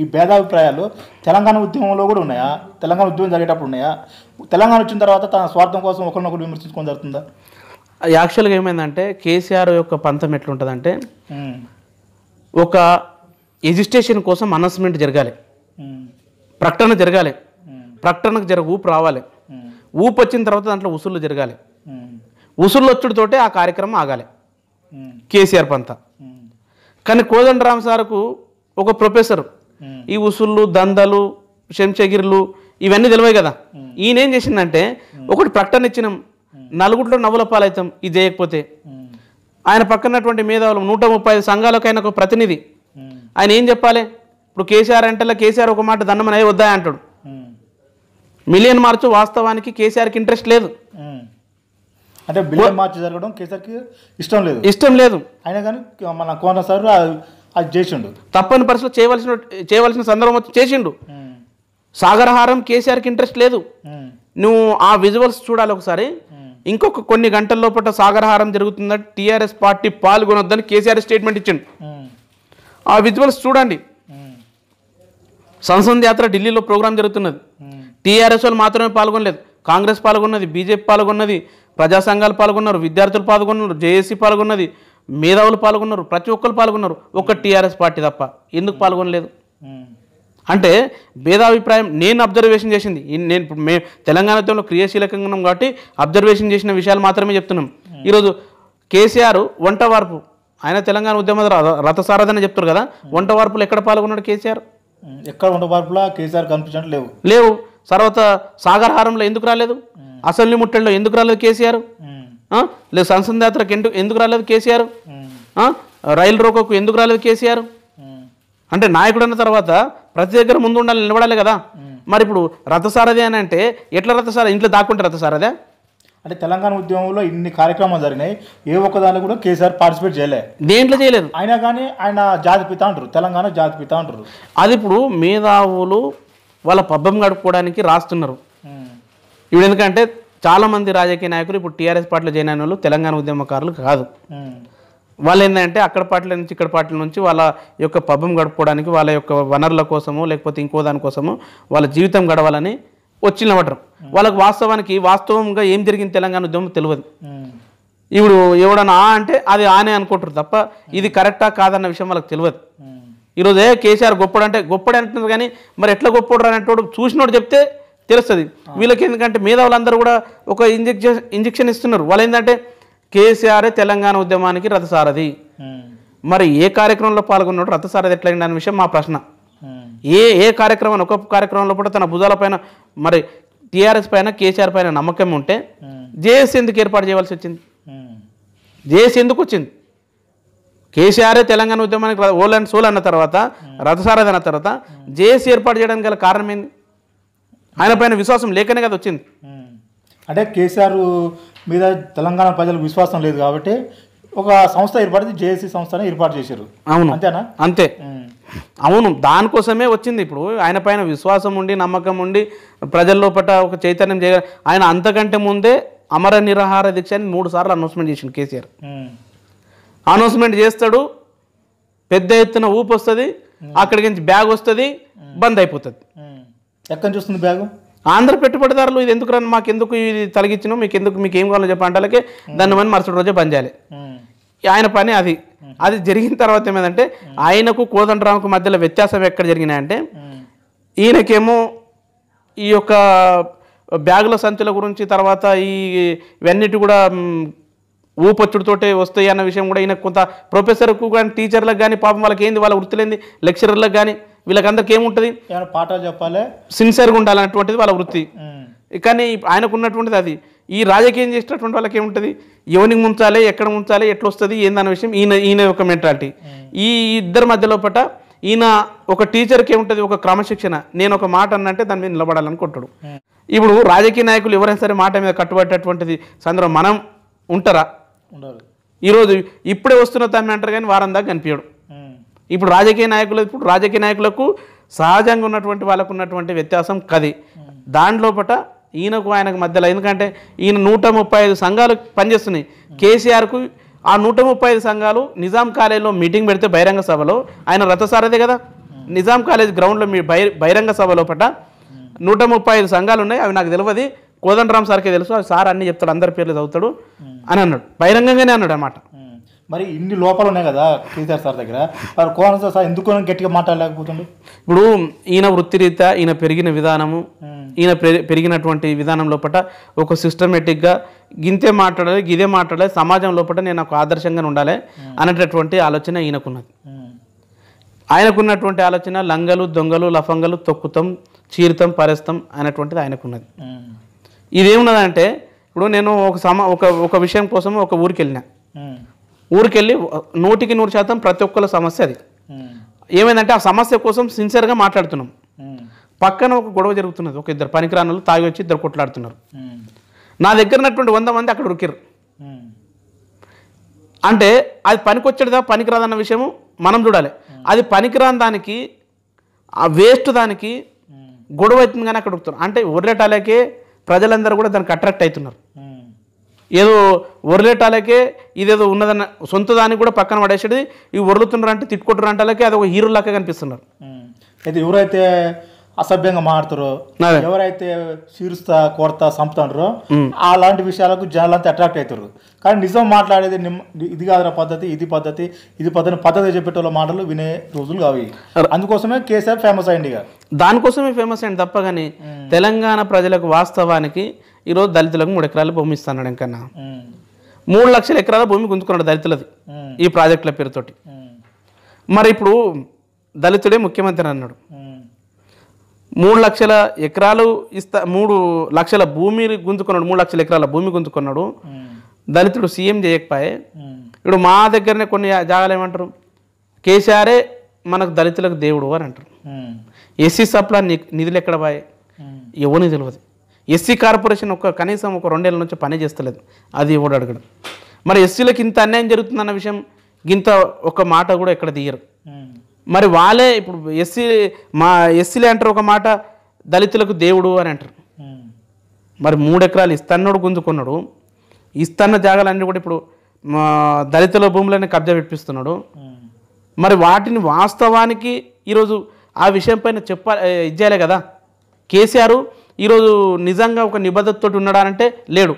ఈ భేదాభిప్రాయాలు తెలంగాణ ఉద్యమంలో కూడా ఉన్నాయా తెలంగాణ ఉద్యమం జరిగేటప్పుడు ఉన్నాయా తెలంగాణ వచ్చిన తర్వాత తన స్వార్థం కోసం ఒకరినొకరు విమర్శించుకోవడం జరుగుతుందా యాక్చువల్గా ఏమైందంటే కేసీఆర్ యొక్క పంతం ఎట్లుంటుందంటే ఒక రిజిస్ట్రేషన్ కోసం అనౌన్స్మెంట్ జరగాలి ప్రకటన జరగాలి ప్రకటనకు జరగ ఊపు రావాలి ఊపు వచ్చిన తర్వాత దాంట్లో ఉసుళ్ళు జరగాలి ఉసుళ్ళు తోటే ఆ కార్యక్రమం ఆగాలి కేసీఆర్ పంత కానీ కోదండరామ్ సార్కు ఒక ప్రొఫెసర్ ఈ ఉసుళ్ళు దందలు శంషగిర్లు ఇవన్నీ తెలివాయి కదా ఈయన ఏం చేసిందంటే ఒకటి ప్రకటన ఇచ్చినాం నలుగురిలో నవ్వుల ఇది చేయకపోతే ఆయన పక్కనటువంటి మేధావులు నూట ముప్పై ఐదు సంఘాలకైనా ఒక ప్రతినిధి ఆయన ఏం చెప్పాలి ఇప్పుడు కేసీఆర్ అంటే కేసీఆర్ ఒక మాట దండమని వద్దా అంటాడు మిలియన్ మార్చు వాస్తవానికి కేసీఆర్కి ఇంట్రెస్ట్ లేదు అంటే బిలియన్ మార్చ్ జరగడం కేసీఆర్కి ఇష్టం లేదు ఇష్టం లేదు అయినా కానీ మన కోన సార్ అది చేసిండు తప్పని పరిస్థితులు చేయవలసిన చేయవలసిన సందర్భం వచ్చి చేసిండు సాగరహారం కేసీఆర్కి ఇంట్రెస్ట్ లేదు నువ్వు ఆ విజువల్స్ చూడాలి ఒకసారి ఇంకొక కొన్ని గంటల లోపల సాగరహారం జరుగుతుందని టీఆర్ఎస్ పార్టీ పాల్గొనొద్దని కేసీఆర్ స్టేట్మెంట్ ఇచ్చిండు ఆ విజువల్స్ చూడండి సంసద్ యాత్ర ఢిల్లీలో ప్రోగ్రాం జరుగుతున్నది టీఆర్ఎస్ వాళ్ళు మాత్రమే పాల్గొనలేదు కాంగ్రెస్ పాల్గొన్నది బీజేపీ పాల్గొన్నది ప్రజా సంఘాలు పాల్గొన్నారు విద్యార్థులు పాల్గొన్నారు జేఏసీ పాల్గొన్నది మేధావులు పాల్గొన్నారు ప్రతి ఒక్కరు పాల్గొన్నారు ఒక్క టీఆర్ఎస్ పార్టీ తప్ప ఎందుకు పాల్గొనలేదు అంటే భేదాభిప్రాయం నేను అబ్జర్వేషన్ చేసింది నేను మే తెలంగాణతో క్రియాశీలకంగా ఉన్నాం కాబట్టి అబ్జర్వేషన్ చేసిన విషయాలు మాత్రమే చెప్తున్నాం ఈరోజు కేసీఆర్ వంట వార్పు ఆయన తెలంగాణ ఉద్యమ రథసారథన చెప్తారు కదా వంట వార్పులు ఎక్కడ పాల్గొన్నాడు కేసీఆర్ ఎక్కడ వంట వార్పులా కేసీఆర్ కనిపించడం లేవు లేవు తర్వాత సాగరహారంలో ఎందుకు రాలేదు అసెంబ్లీ ముట్టడిలో ఎందుకు రాలేదు కేసీఆర్ లేదు సంసద్ యాత్రకు ఎందుకు ఎందుకు రాలేదు కేసీఆర్ రైలు రోకోకు ఎందుకు రాలేదు కేసీఆర్ అంటే నాయకుడు అన్న తర్వాత ప్రతి దగ్గర ముందు ఉండాలి నిలబడాలి కదా మరి ఇప్పుడు రథసారథి అని అంటే ఎట్లా రథసార ఇంట్లో దాక్కుంటే రథసారథే అంటే తెలంగాణ ఉద్యమంలో ఇన్ని కార్యక్రమాలు జరిగినాయి ఏ ఒక్క దాన్ని కూడా కేసీఆర్ పార్టిసిపేట్ చేయలే దేంట్లో చేయలేదు అయినా కానీ ఆయన జాతిపిత అంటారు తెలంగాణ జాతిపిత అంటారు అది ఇప్పుడు మేధావులు వాళ్ళ పబ్బం గడుపుకోవడానికి రాస్తున్నారు ఇప్పుడు ఎందుకంటే చాలామంది రాజకీయ నాయకులు ఇప్పుడు టీఆర్ఎస్ పార్టీలో జాయిన్ అయిన వాళ్ళు తెలంగాణ ఉద్యమకారులు కాదు వాళ్ళు ఏంటంటే అక్కడ పార్టీల నుంచి ఇక్కడ పార్టీల నుంచి వాళ్ళ యొక్క పబ్బం గడుపుకోవడానికి వాళ్ళ యొక్క వనరుల కోసమో లేకపోతే ఇంకో దానికోసమో వాళ్ళ జీవితం గడవాలని వచ్చిన పట్టడం వాళ్ళకి వాస్తవానికి వాస్తవంగా ఏం జరిగింది తెలంగాణ ఉద్యమం తెలియదు ఇప్పుడు ఎవడన్నా ఆ అంటే అది ఆనే అనుకుంటారు తప్ప ఇది కరెక్టా కాదన్న విషయం వాళ్ళకి తెలియదు ఈరోజు ఏ కేసీఆర్ గొప్పడు అంటే గొప్పడే అంటున్నారు కానీ మరి ఎట్లా గొప్పడు అనేటోడు చూసినోడు చెప్తే తెలుస్తుంది వీళ్ళకి ఎందుకంటే వాళ్ళందరూ కూడా ఒక ఇంజక్షన్ ఇంజెక్షన్ ఇస్తున్నారు వాళ్ళు ఏంటంటే కేసీఆర్ తెలంగాణ ఉద్యమానికి రథసారథి మరి ఏ కార్యక్రమంలో పాల్గొన్నాడు రథసారథి ఎట్లయింది అనే విషయం మా ప్రశ్న ఏ ఏ కార్యక్రమం ఒక్కొక్క కార్యక్రమంలో కూడా తన భుజాల పైన మరి టీఆర్ఎస్ పైన కేసీఆర్ పైన నమ్మకం ఉంటే జేఎస్ ఎందుకు ఏర్పాటు చేయవలసి వచ్చింది జేఎస్ ఎందుకు వచ్చింది కేసీఆరే తెలంగాణ ఉద్యమానికి ఓల్ అండ్ సోల్ అన్న తర్వాత రథసారథి అన్న తర్వాత జేఏసీ ఏర్పాటు చేయడానికి గల కారణం ఏంది ఆయన పైన విశ్వాసం లేకనే కదా వచ్చింది అంటే కేసీఆర్ మీద తెలంగాణ ప్రజలకు విశ్వాసం లేదు కాబట్టి ఒక సంస్థ ఏర్పడింది జేఏసీ సంస్థ ఏర్పాటు చేశారు అవును అంతేనా అంతే అవును దానికోసమే వచ్చింది ఇప్పుడు ఆయన పైన విశ్వాసం ఉండి నమ్మకం ఉండి ప్రజల్లో పట్ట ఒక చైతన్యం చేయాలి ఆయన అంతకంటే ముందే అమర నిరాహార దీక్ష అని మూడు సార్లు అనౌన్స్మెంట్ చేసింది కేసీఆర్ అనౌన్స్మెంట్ చేస్తాడు పెద్ద ఎత్తున ఊపు వస్తుంది అక్కడికి నుంచి బ్యాగ్ వస్తుంది బంద్ అయిపోతుంది ఎక్కడ చూస్తుంది బ్యాగ్ ఆంధ్ర పెట్టుబడిదారులు ఇది ఎందుకు రాని మాకు ఎందుకు ఇది తొలగించినాం మీకు ఎందుకు మీకు ఏం కావాలో అంటే దాన్ని మనం మరుసటి రోజే బంద్ చేయాలి ఆయన పని అది అది జరిగిన తర్వాత ఏమైందంటే ఆయనకు కోదండరామకు మధ్యలో వ్యత్యాసం ఎక్కడ జరిగినాయంటే ఈయనకేమో ఈ యొక్క బ్యాగుల సంచుల గురించి తర్వాత ఈ ఇవన్నిటి కూడా ఊపచ్చుడితోటే వస్తాయి అన్న విషయం కూడా ఈయన కొంత ప్రొఫెసర్కు కానీ టీచర్లకు కానీ పాపం వాళ్ళకి ఏంది వాళ్ళ వృత్తి లేని లెక్చరర్లకు కానీ వీళ్ళకందరికి ఏముంటుంది పాఠాలు చెప్పాలి సిన్సియర్గా ఉండాలన్నటువంటిది వాళ్ళ వృత్తి కానీ ఆయనకు ఉన్నటువంటిది అది ఈ రాజకీయం చేసినటువంటి వాళ్ళకి ఏముంటుంది ఎవరికి ముంచాలి ఎక్కడ ముంచాలి ఎట్లా వస్తుంది ఏందన్న విషయం ఈయన ఈయన ఒక మెంటాలిటీ ఈ ఇద్దరి మధ్యలో పట ఈయన ఒక టీచర్కి ఏముంటుంది ఒక క్రమశిక్షణ నేను ఒక మాట అన్నంటే దాని మీద నిలబడాలనుకుంటాడు కొట్టడు ఇప్పుడు రాజకీయ నాయకులు ఎవరైనా సరే మాట మీద కట్టుబడేటటువంటిది సందర్భం మనం ఉంటారా ఈరోజు ఇప్పుడే వస్తున్న తమ్మి అంటారు కానీ వారం దాకా కనిపించడం ఇప్పుడు రాజకీయ నాయకులు ఇప్పుడు రాజకీయ నాయకులకు సహజంగా ఉన్నటువంటి వాళ్ళకు ఉన్నటువంటి వ్యత్యాసం కది దాంట్లో పట ఈయనకు ఆయనకు మధ్యలో ఎందుకంటే ఈయన నూట ముప్పై ఐదు సంఘాలు పనిచేస్తున్నాయి కేసీఆర్కు ఆ నూట ముప్పై ఐదు సంఘాలు నిజాం కాలేజీలో మీటింగ్ పెడితే బహిరంగ సభలో ఆయన రథసారదే కదా నిజాం కాలేజ్ గ్రౌండ్లో మీ బహిరంగ సభలో పట నూట ముప్పై ఐదు సంఘాలు ఉన్నాయి అవి నాకు తెలియదు కోదండరామ్ సార్కే తెలుసు సార్ అన్నీ చెప్తాడు అందరి పేర్లు చదువుతాడు అని అన్నాడు బహిరంగంగానే అన్నాడు అనమాట మరి ఇన్ని లోపాలు ఉన్నాయి కదా కేసీఆర్ సార్ దగ్గర మరి కోనసీఆర్ సార్ ఎందుకు గట్టిగా మాట్లాడలేకపోతుంది ఇప్పుడు ఈయన వృత్తిరీత్యా ఈయన పెరిగిన విధానము ఈయన పెరిగినటువంటి విధానం లోపల ఒక సిస్టమేటిక్గా గింతే మాట్లాడాలి గిదే మాట్లాడాలి సమాజం లోపల నేను ఒక ఆదర్శంగా ఉండాలి అనేటటువంటి ఆలోచన ఈయనకున్నది ఆయనకున్నటువంటి ఆలోచన లంగలు దొంగలు లఫంగలు తొక్కుతం చీరుతాం పరేస్తాం అనేటువంటిది ఆయనకున్నది ఇదేమున్నదంటే ఇప్పుడు నేను ఒక సమ ఒక ఒక విషయం కోసం ఒక ఊరికి వెళ్ళిన ఊరికి వెళ్ళి నూటికి నూరు శాతం ప్రతి ఒక్కళ్ళ సమస్య అది ఏమైందంటే ఆ సమస్య కోసం సిన్సియర్గా మాట్లాడుతున్నాం పక్కన ఒక గొడవ జరుగుతున్నది ఒక ఇద్దరు పనికిరాని తాగి వచ్చి ఇద్దరు కొట్లాడుతున్నారు నా దగ్గర ఉన్నటువంటి వంద మంది అక్కడ ఉరికిరు అంటే అది పనికొచ్చేదా పనికిరాదన్న విషయం మనం చూడాలి అది పనికిరాని దానికి ఆ వేస్ట్ దానికి గొడవ అవుతుంది కానీ అక్కడ ఉరుకుతున్నారు అంటే ఉర్లేటాలకే ప్రజలందరూ కూడా దానికి అట్రాక్ట్ అవుతున్నారు ఏదో ఒరలేటాలకే ఇదేదో ఉన్నదన్న సొంత దానికి కూడా పక్కన పడేసేది ఇవి వరలుతున్నారంటే తిట్టుకుంటున్నారంటే అది ఒక హీరోలాగా కనిపిస్తున్నారు అయితే ఎవరైతే అసభ్యంగా మారుతారు ఎవరైతే చీరుస్తా కొడతా చంపుతాండ్రో అలాంటి విషయాలకు జనాలు అంతా అట్రాక్ట్ అవుతారు కానీ నిజం మాట్లాడేది ఇది కాదు పద్ధతి ఇది పద్ధతి ఇది పద్ధతి పద్ధతి చెప్పేటోళ్ళ మాటలు వినే రోజులు కావి అందుకోసమే కేసీఆర్ ఫేమస్ అయింది ఇక దానికోసమే ఫేమస్ అయింది తప్ప కానీ తెలంగాణ ప్రజలకు వాస్తవానికి ఈరోజు దళితులకు మూడు ఎకరాలు భూమి ఇస్తున్నాడు ఇంకన్నా మూడు లక్షల ఎకరాల భూమి గుంజుకున్నాడు దళితులది ఈ ప్రాజెక్టుల పేరుతోటి మరి ఇప్పుడు దళితుడే ముఖ్యమంత్రి అన్నాడు మూడు లక్షల ఎకరాలు ఇస్తా మూడు లక్షల భూమి గుంజుకున్నాడు మూడు లక్షల ఎకరాల భూమి గుంజుకున్నాడు దళితుడు సీఎం చేయకపోయే ఇప్పుడు మా దగ్గరనే కొన్ని జాగాలు ఏమంటారు కేసీఆరే మనకు దళితులకు దేవుడు అని అంటారు ఎస్సీ సప్లా నిధులు ఎక్కడ పోయి ఎవరిని తెలియదు ఎస్సీ కార్పొరేషన్ ఒక కనీసం ఒక రెండేళ్ళ నుంచి పని చేస్తలేదు అది ఎవడు అడగడం మరి ఎస్సీలకు ఇంత అన్యాయం జరుగుతుందన్న విషయం ఇంత ఒక మాట కూడా ఎక్కడ దిగరు మరి వాళ్ళే ఇప్పుడు ఎస్సీ మా ఎస్సీలే అంటారు ఒక మాట దళితులకు దేవుడు అని అంటారు మరి మూడు ఎకరాలు ఇస్తాన్నోడు గుంజుకున్నాడు ఇస్తన్న జాగాలన్నీ కూడా ఇప్పుడు దళితుల భూములనే కబ్జా పెట్టిస్తున్నాడు మరి వాటిని వాస్తవానికి ఈరోజు ఆ విషయంపైన చెప్పాలి ఇచ్చేయాలి కదా కేసీఆర్ ఈరోజు నిజంగా ఒక నిబద్ధతతో ఉన్నాడానంటే లేడు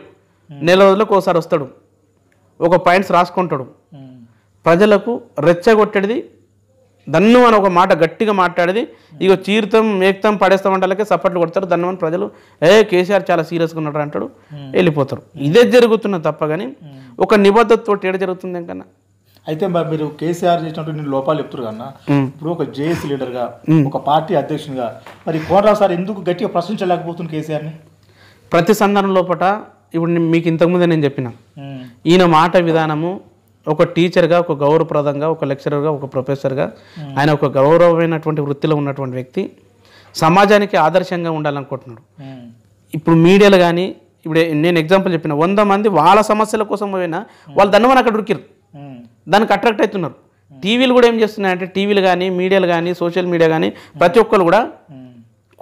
నెల రోజులకు ఒకసారి వస్తాడు ఒక పాయింట్స్ రాసుకుంటాడు ప్రజలకు రెచ్చగొట్టేది దన్ను అని ఒక మాట గట్టిగా మాట్లాడేది ఇక చీరుతాం పడేస్తాం పడేస్తామంటే సపట్లు కొడతారు దన్ను అని ప్రజలు ఏ కేసీఆర్ చాలా సీరియస్గా ఉన్నాడు అంటాడు వెళ్ళిపోతారు ఇదే జరుగుతున్న తప్ప కానీ ఒక నిబద్ధతతో ఏడ జరుగుతుంది ఏంకన్నా అయితే మీరు కేసీఆర్ చేసినటువంటి నేను లోపాలు చెప్తున్నారు కన్నా ఇప్పుడు ఒక జేఎస్ లీడర్గా ఒక పార్టీ అధ్యక్షునిగా మరి సార్ ఎందుకు గట్టిగా ప్రశ్నించలేకపోతుంది కేసీఆర్ని ప్రతి సందర్భం లోపల ఇప్పుడు మీకు ఇంతకుముందే నేను చెప్పిన ఈయన మాట విధానము ఒక టీచర్గా ఒక గౌరవప్రదంగా ఒక లెక్చరర్గా ఒక ప్రొఫెసర్గా ఆయన ఒక గౌరవమైనటువంటి వృత్తిలో ఉన్నటువంటి వ్యక్తి సమాజానికి ఆదర్శంగా ఉండాలనుకుంటున్నాడు ఇప్పుడు మీడియాలు కానీ ఇప్పుడు నేను ఎగ్జాంపుల్ చెప్పిన వంద మంది వాళ్ళ సమస్యల కోసం పోయినా వాళ్ళు దాన్ని అక్కడ ఉరికిరు దానికి అట్రాక్ట్ అవుతున్నారు టీవీలు కూడా ఏం చేస్తున్నాయంటే టీవీలు కానీ మీడియాలు కానీ సోషల్ మీడియా కానీ ప్రతి ఒక్కరు కూడా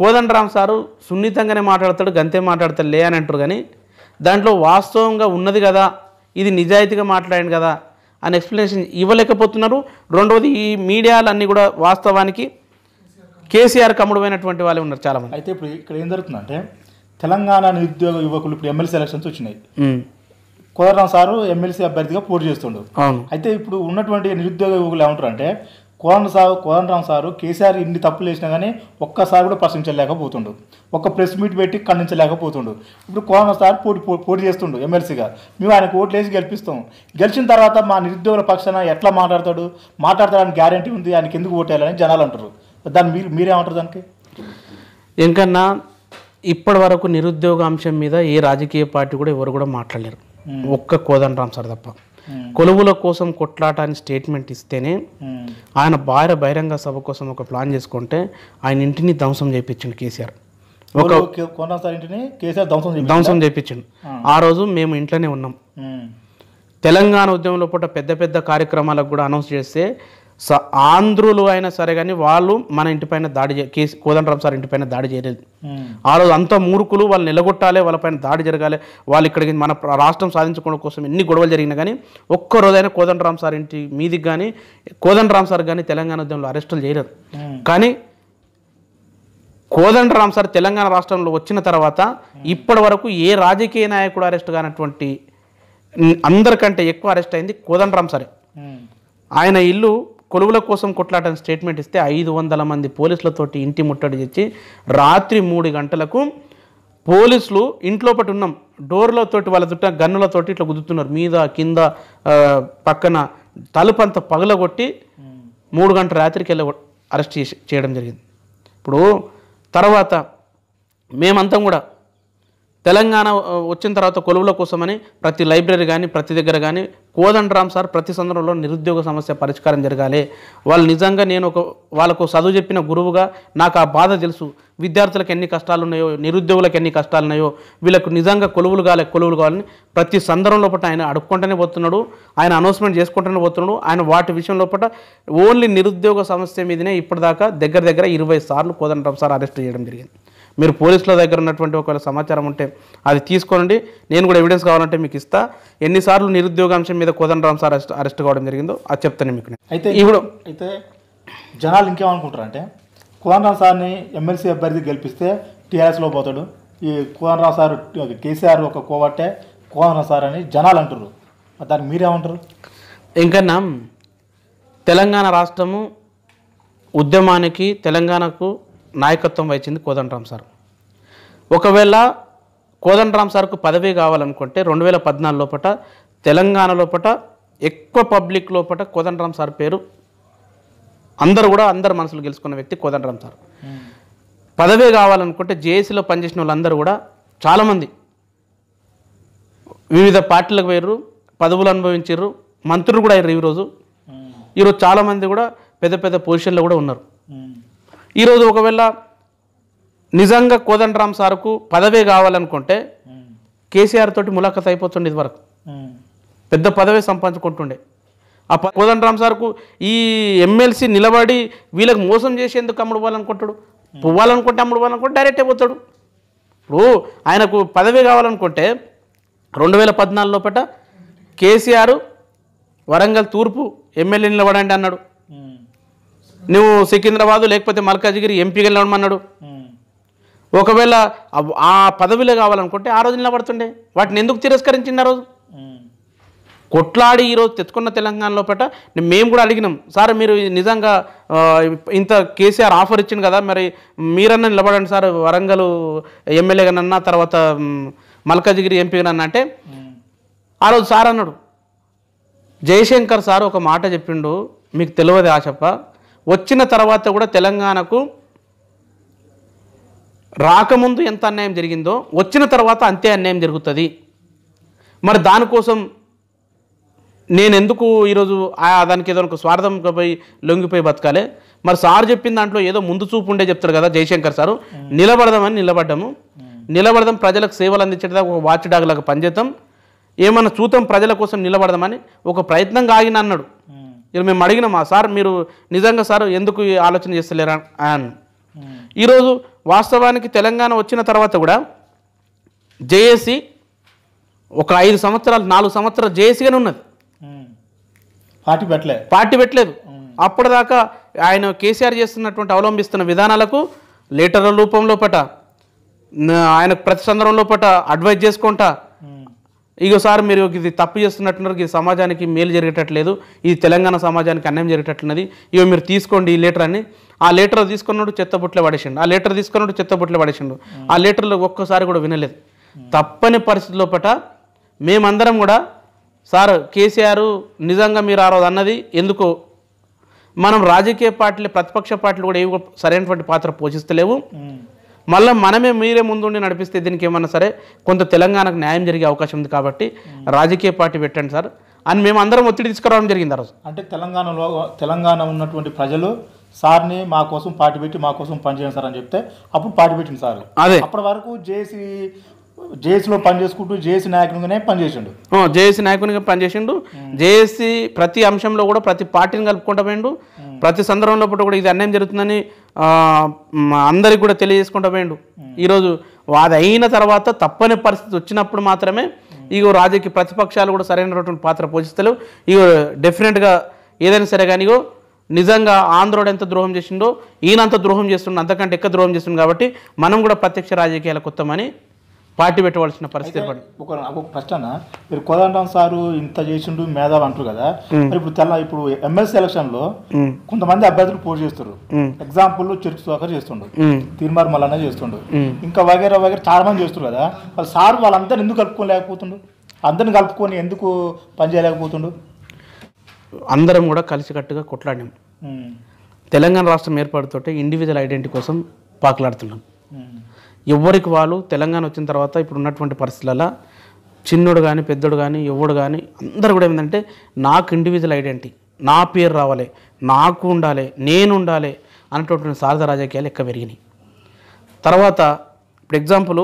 కోదండరామ్ సారు సున్నితంగానే మాట్లాడతాడు గంతే మాట్లాడతాడు లే అని అంటారు కానీ దాంట్లో వాస్తవంగా ఉన్నది కదా ఇది నిజాయితీగా మాట్లాడింది కదా అని ఎక్స్ప్లెనేషన్ ఇవ్వలేకపోతున్నారు రెండవది ఈ మీడియాలన్నీ కూడా వాస్తవానికి కేసీఆర్ కమ్ముడమైనటువంటి వాళ్ళే ఉన్నారు చాలామంది అయితే ఇప్పుడు ఇక్కడ ఏం జరుగుతుందంటే తెలంగాణ నిరుద్యోగ యువకులు ఇప్పుడు ఎమ్మెల్సీ ఎలక్షన్స్ వచ్చినాయి కోదరం సారు ఎమ్మెల్సీ అభ్యర్థిగా పోటీ చేస్తుండ్రు అయితే ఇప్పుడు ఉన్నటువంటి నిరుద్యోగ యువకులు ఏమంటారు అంటే కోరణ సాగు కోదండరాం సారు కేసీఆర్ ఇన్ని తప్పులు చేసినా కానీ ఒక్కసారి కూడా ప్రశ్నించలేకపోతుండు ఒక్క ప్రెస్ మీట్ పెట్టి ఖండించలేకపోతుండు ఇప్పుడు కోరణ సార్ పోటీ పోటీ చేస్తుండు ఎమ్మెల్సీగా మేము ఆయనకు ఓట్లు వేసి గెలిపిస్తాం గెలిచిన తర్వాత మా నిరుద్యోగుల పక్షాన ఎట్లా మాట్లాడతాడు మాట్లాడతాడని గ్యారంటీ ఉంది ఆయనకి ఎందుకు ఓటేయాలని జనాలు అంటారు దాన్ని మీరు మీరేమంటారు దానికి ఇంకన్నా ఇప్పటి వరకు నిరుద్యోగ అంశం మీద ఏ రాజకీయ పార్టీ కూడా ఎవరు కూడా మాట్లాడలేరు ఒక్క కోదండరాం సార్ తప్ప Hmm. కొలువుల కోసం కొట్లాట అని స్టేట్మెంట్ ఇస్తేనే hmm. ఆయన భార్య బహిరంగ సభ కోసం ఒక ప్లాన్ చేసుకుంటే ఆయన ఇంటిని ధ్వంసం చేయించిండు కేసీఆర్ ఒక కేసీఆర్ ధ్వంసం చేయించిండు hmm. ఆ రోజు మేము ఇంట్లోనే ఉన్నాం తెలంగాణ ఉద్యమంలో పూట పెద్ద పెద్ద కార్యక్రమాలకు కూడా అనౌన్స్ చేస్తే స ఆంధ్రులు అయినా సరే కానీ వాళ్ళు మన ఇంటిపైన దాడి కేసు కోదండరామ్ సార్ ఇంటిపైన దాడి చేయలేదు ఆ రోజు అంత మూర్ఖులు వాళ్ళు నిలగొట్టాలి వాళ్ళపైన దాడి జరగాలి వాళ్ళు ఇక్కడికి మన రాష్ట్రం సాధించుకోవడం కోసం ఎన్ని గొడవలు జరిగినా కానీ ఒక్క రోజైనా కోదండరామ్ సార్ ఇంటి మీదికి కానీ కోదండరామ్ సార్ కానీ తెలంగాణ ఉద్యమంలో అరెస్టులు చేయలేదు కానీ కోదండరామ్ సార్ తెలంగాణ రాష్ట్రంలో వచ్చిన తర్వాత ఇప్పటి వరకు ఏ రాజకీయ నాయకుడు అరెస్ట్ కానటువంటి అందరికంటే ఎక్కువ అరెస్ట్ అయింది కోదండరామ్ సార్ ఆయన ఇల్లు కొలువుల కోసం కొట్లాటని స్టేట్మెంట్ ఇస్తే ఐదు వందల మంది పోలీసులతోటి ఇంటి ముట్టడి తెచ్చి రాత్రి మూడు గంటలకు పోలీసులు ఇంట్లో ఇంట్లోపటి ఉన్నాం డోర్లతోటి వాళ్ళ చుట్టూ గన్నులతోటి ఇట్లా గుద్దుతున్నారు మీద కింద పక్కన తలుపంత పగలగొట్టి మూడు గంటల రాత్రికి వెళ్ళి అరెస్ట్ చేసి చేయడం జరిగింది ఇప్పుడు తర్వాత మేమంతా కూడా తెలంగాణ వచ్చిన తర్వాత కొలువుల కోసమని ప్రతి లైబ్రరీ కానీ ప్రతి దగ్గర కానీ కోదండరామ్ సార్ ప్రతి సందర్భంలో నిరుద్యోగ సమస్య పరిష్కారం జరగాలి వాళ్ళు నిజంగా నేను ఒక వాళ్ళకు చదువు చెప్పిన గురువుగా నాకు ఆ బాధ తెలుసు విద్యార్థులకు ఎన్ని కష్టాలు ఉన్నాయో నిరుద్యోగులకు ఎన్ని కష్టాలు ఉన్నాయో వీళ్ళకు నిజంగా కొలువులు కావాలి కొలువులు కావాలని ప్రతి సందర్భం లోపల ఆయన అడుక్కుంటూనే పోతున్నాడు ఆయన అనౌన్స్మెంట్ చేసుకుంటూనే పోతున్నాడు ఆయన వాటి విషయం లోపల ఓన్లీ నిరుద్యోగ సమస్య మీదనే ఇప్పటిదాకా దగ్గర దగ్గర ఇరవై సార్లు కోదండరామ్ సార్ అరెస్ట్ చేయడం జరిగింది మీరు పోలీసుల దగ్గర ఉన్నటువంటి ఒకవేళ సమాచారం ఉంటే అది తీసుకోనండి నేను కూడా ఎవిడెన్స్ కావాలంటే మీకు ఇస్తా ఎన్నిసార్లు నిరుద్యోగాంశం మీద Kodandaram sir arrest arrest కావడం జరిగిందో అది చెప్తాను మీకు అయితే ఇప్పుడు అయితే జనాలు ఇంకేమనుకుంటారు అంటే కోదన్ రామ్ సార్ని ఎమ్మెల్సీ అభ్యర్థి గెలిపిస్తే టీఆర్ఎస్లో పోతాడు ఈ కోదన్ రామ్ సార్ కేసీఆర్ ఒక కోవట్టే కోదన్ రామ్ సార్ అని జనాలు అంటారు దానికి మీరేమంటారు ఇంకన్నా తెలంగాణ రాష్ట్రము ఉద్యమానికి తెలంగాణకు నాయకత్వం వహించింది కోదండరామ్ సార్ ఒకవేళ కోదండరామ్ సార్కు పదవి కావాలనుకుంటే రెండు వేల పద్నాలుగు లోపల తెలంగాణ లోపల ఎక్కువ పబ్లిక్ లోపల కోదండరామ్ సార్ పేరు అందరూ కూడా అందరు మనసులు గెలుచుకున్న వ్యక్తి కోదండరామ్ సార్ పదవి కావాలనుకుంటే జేఏసీలో పనిచేసిన వాళ్ళందరూ కూడా చాలామంది వివిధ పార్టీలకు వేరు పదవులు అనుభవించారు మంత్రులు కూడా అయ్యారు ఈరోజు ఈరోజు చాలామంది కూడా పెద్ద పెద్ద పొజిషన్లో కూడా ఉన్నారు ఈరోజు ఒకవేళ నిజంగా కోదండరామ్ సార్కు పదవే కావాలనుకుంటే కేసీఆర్ తోటి ములాఖత్ అయిపోతుండే ఇది వరకు పెద్ద పదవే సంపాదించుకుంటుండే ఆ ప కోదండరామ్ సార్కు ఈ ఎమ్మెల్సీ నిలబడి వీళ్ళకి మోసం చేసేందుకు అమ్ముడు పోవాలనుకుంటాడు పువ్వాలనుకుంటే అమ్ముడు పోవాలనుకుంటే డైరెక్ట్ అయిపోతాడు ఇప్పుడు ఆయనకు పదవి కావాలనుకుంటే రెండు వేల పద్నాలుగు లోపల కేసీఆర్ వరంగల్ తూర్పు ఎమ్మెల్యే నిలబడండి అన్నాడు నువ్వు సికింద్రాబాదు లేకపోతే మల్కాజిగిరి ఎంపీగా నిలవడమన్నాడు ఒకవేళ ఆ పదవిలో కావాలనుకుంటే ఆ రోజు నిలబడుతుండే వాటిని ఎందుకు తిరస్కరించింది ఆ రోజు కొట్లాడి ఈరోజు తెచ్చుకున్న తెలంగాణలో పెట్ట మేము కూడా అడిగినాం సార్ మీరు నిజంగా ఇంత కేసీఆర్ ఆఫర్ ఇచ్చింది కదా మరి మీరన్నా నిలబడండి సార్ వరంగల్ ఎమ్మెల్యేగానన్నా తర్వాత మల్కాజిగిరి ఎంపీగానన్నా అంటే ఆ రోజు సార్ అన్నాడు జయశంకర్ సార్ ఒక మాట చెప్పిండు మీకు తెలియదు ఆశప్ప వచ్చిన తర్వాత కూడా తెలంగాణకు రాకముందు ఎంత అన్యాయం జరిగిందో వచ్చిన తర్వాత అంతే అన్యాయం జరుగుతుంది మరి దానికోసం నేను ఎందుకు ఈరోజు దానికి ఏదో ఒక స్వార్థం పోయి లొంగిపోయి బతకాలి మరి సార్ చెప్పిన దాంట్లో ఏదో ముందు చూపు ఉండే చెప్తారు కదా జయశంకర్ సారు నిలబడదామని నిలబడ్డాము నిలబడదాం ప్రజలకు సేవలు అందించేదాకా ఒక వాచ్ డాగ్ లాగా పనిచేద్దాం ఏమన్నా చూద్దాం ప్రజల కోసం నిలబడదామని ఒక ప్రయత్నంగా ఆగిన అన్నాడు ఇలా మేము అడిగినామా సార్ మీరు నిజంగా సార్ ఎందుకు ఆలోచన చేస్తలేరా అని ఈరోజు వాస్తవానికి తెలంగాణ వచ్చిన తర్వాత కూడా జేఏసీ ఒక ఐదు సంవత్సరాలు నాలుగు సంవత్సరాలు జేఏసీగానే ఉన్నది పార్టీ పెట్టలేదు పార్టీ పెట్టలేదు అప్పటిదాకా ఆయన కేసీఆర్ చేస్తున్నటువంటి అవలంబిస్తున్న విధానాలకు లీటర్ల రూపంలో పట ఆయన ప్రతి సందర్భంలో పట అడ్వైజ్ చేసుకుంటా ఇక సార్ మీరు ఇది తప్పు చేస్తున్నట్టున్నారు ఇది సమాజానికి మేలు జరిగేటట్లేదు ఇది తెలంగాణ సమాజానికి అన్యాయం జరిగేటట్లున్నది ఇవి మీరు తీసుకోండి ఈ లెటర్ అని ఆ లెటర్ తీసుకున్నాడు చెత్తబుట్లో పడేసిండు ఆ లెటర్ తీసుకున్నాడు చెత్తబుట్లో పడేసిండు ఆ లెటర్లు ఒక్కసారి కూడా వినలేదు తప్పని పరిస్థితి పట మేమందరం కూడా సార్ కేసీఆర్ నిజంగా మీరు ఆరోజు అన్నది ఎందుకు మనం రాజకీయ పార్టీలు ప్రతిపక్ష పార్టీలు కూడా ఏ సరైనటువంటి పాత్ర పోషిస్తలేవు మళ్ళీ మనమే మీరే ముందుండి నడిపిస్తే దీనికి ఏమన్నా సరే కొంత తెలంగాణకు న్యాయం జరిగే అవకాశం ఉంది కాబట్టి రాజకీయ పార్టీ పెట్టండి సార్ అని మేము అందరం ఒత్తిడి తీసుకురావడం జరిగింది ఆ అంటే తెలంగాణలో తెలంగాణ ఉన్నటువంటి ప్రజలు సార్ని మా కోసం పార్టీ పెట్టి మా కోసం పనిచేయండి సార్ అని చెప్తే అప్పుడు పార్టీ పెట్టింది సార్ అదే అప్పటి వరకు జేసీ జేసీలో పనిచేసుకుంటూ జేసీ నాయకునిగానే పనిచేసిండు జేసీ నాయకునిగా పనిచేసిండు జేసీ ప్రతి అంశంలో కూడా ప్రతి పార్టీని కలుపుకుంటూ పోయిండు ప్రతి సందర్భంలో కూడా ఇది అన్యాయం జరుగుతుందని అందరికి కూడా తెలియజేసుకుంటూ పోయిండు ఈరోజు అది అయిన తర్వాత తప్పని పరిస్థితి వచ్చినప్పుడు మాత్రమే ఇగో రాజకీయ ప్రతిపక్షాలు కూడా సరైనటువంటి పాత్ర పోషిస్తలేవు ఇగో డెఫినెట్గా ఏదైనా సరే కానీ నిజంగా ఆంధ్రుడు ఎంత ద్రోహం చేసిండో ఈయనంత ద్రోహం చేస్తుండో అంతకంటే ఎక్కువ ద్రోహం చేస్తుంది కాబట్టి మనం కూడా ప్రత్యక్ష రాజకీయాలకు కొత్తమని పార్టీ పెట్టవలసిన పరిస్థితి ఒక ఫస్ట్ అన్న మీరు కోదండరాం సారు ఇంత చేసిండు మేధావి అంటారు కదా మరి ఇప్పుడు తెల్ల ఇప్పుడు ఎమ్మెల్సీ ఎలక్షన్ లో కొంతమంది అభ్యర్థులు పోటీ చేస్తారు ఎగ్జాంపుల్ చెరుకు సోకర్ చేస్తుండు తీర్మార్ మల్లన్న చేస్తుండు ఇంకా వగేర వగేర చాలా మంది చేస్తారు కదా వాళ్ళు సార్ వాళ్ళందరిని ఎందుకు కలుపుకోలేకపోతుండు అందరిని కలుపుకొని ఎందుకు పనిచేయలేకపోతుండు అందరం కూడా కలిసికట్టుగా కొట్లాడినాం తెలంగాణ రాష్ట్రం ఏర్పడితోటే ఇండివిజువల్ ఐడెంటిటీ కోసం పాకులాడుతున్నాం ఎవరికి వాళ్ళు తెలంగాణ వచ్చిన తర్వాత ఇప్పుడు ఉన్నటువంటి పరిస్థితులలో చిన్నోడు కానీ పెద్దోడు కానీ ఎవడు కానీ అందరు కూడా ఏంటంటే నాకు ఇండివిజువల్ ఐడెంటిటీ నా పేరు రావాలి నాకు ఉండాలి నేను ఉండాలి అన్నటువంటి సారథ రాజకీయాలు ఎక్కువ పెరిగినాయి తర్వాత ఇప్పుడు ఎగ్జాంపుల్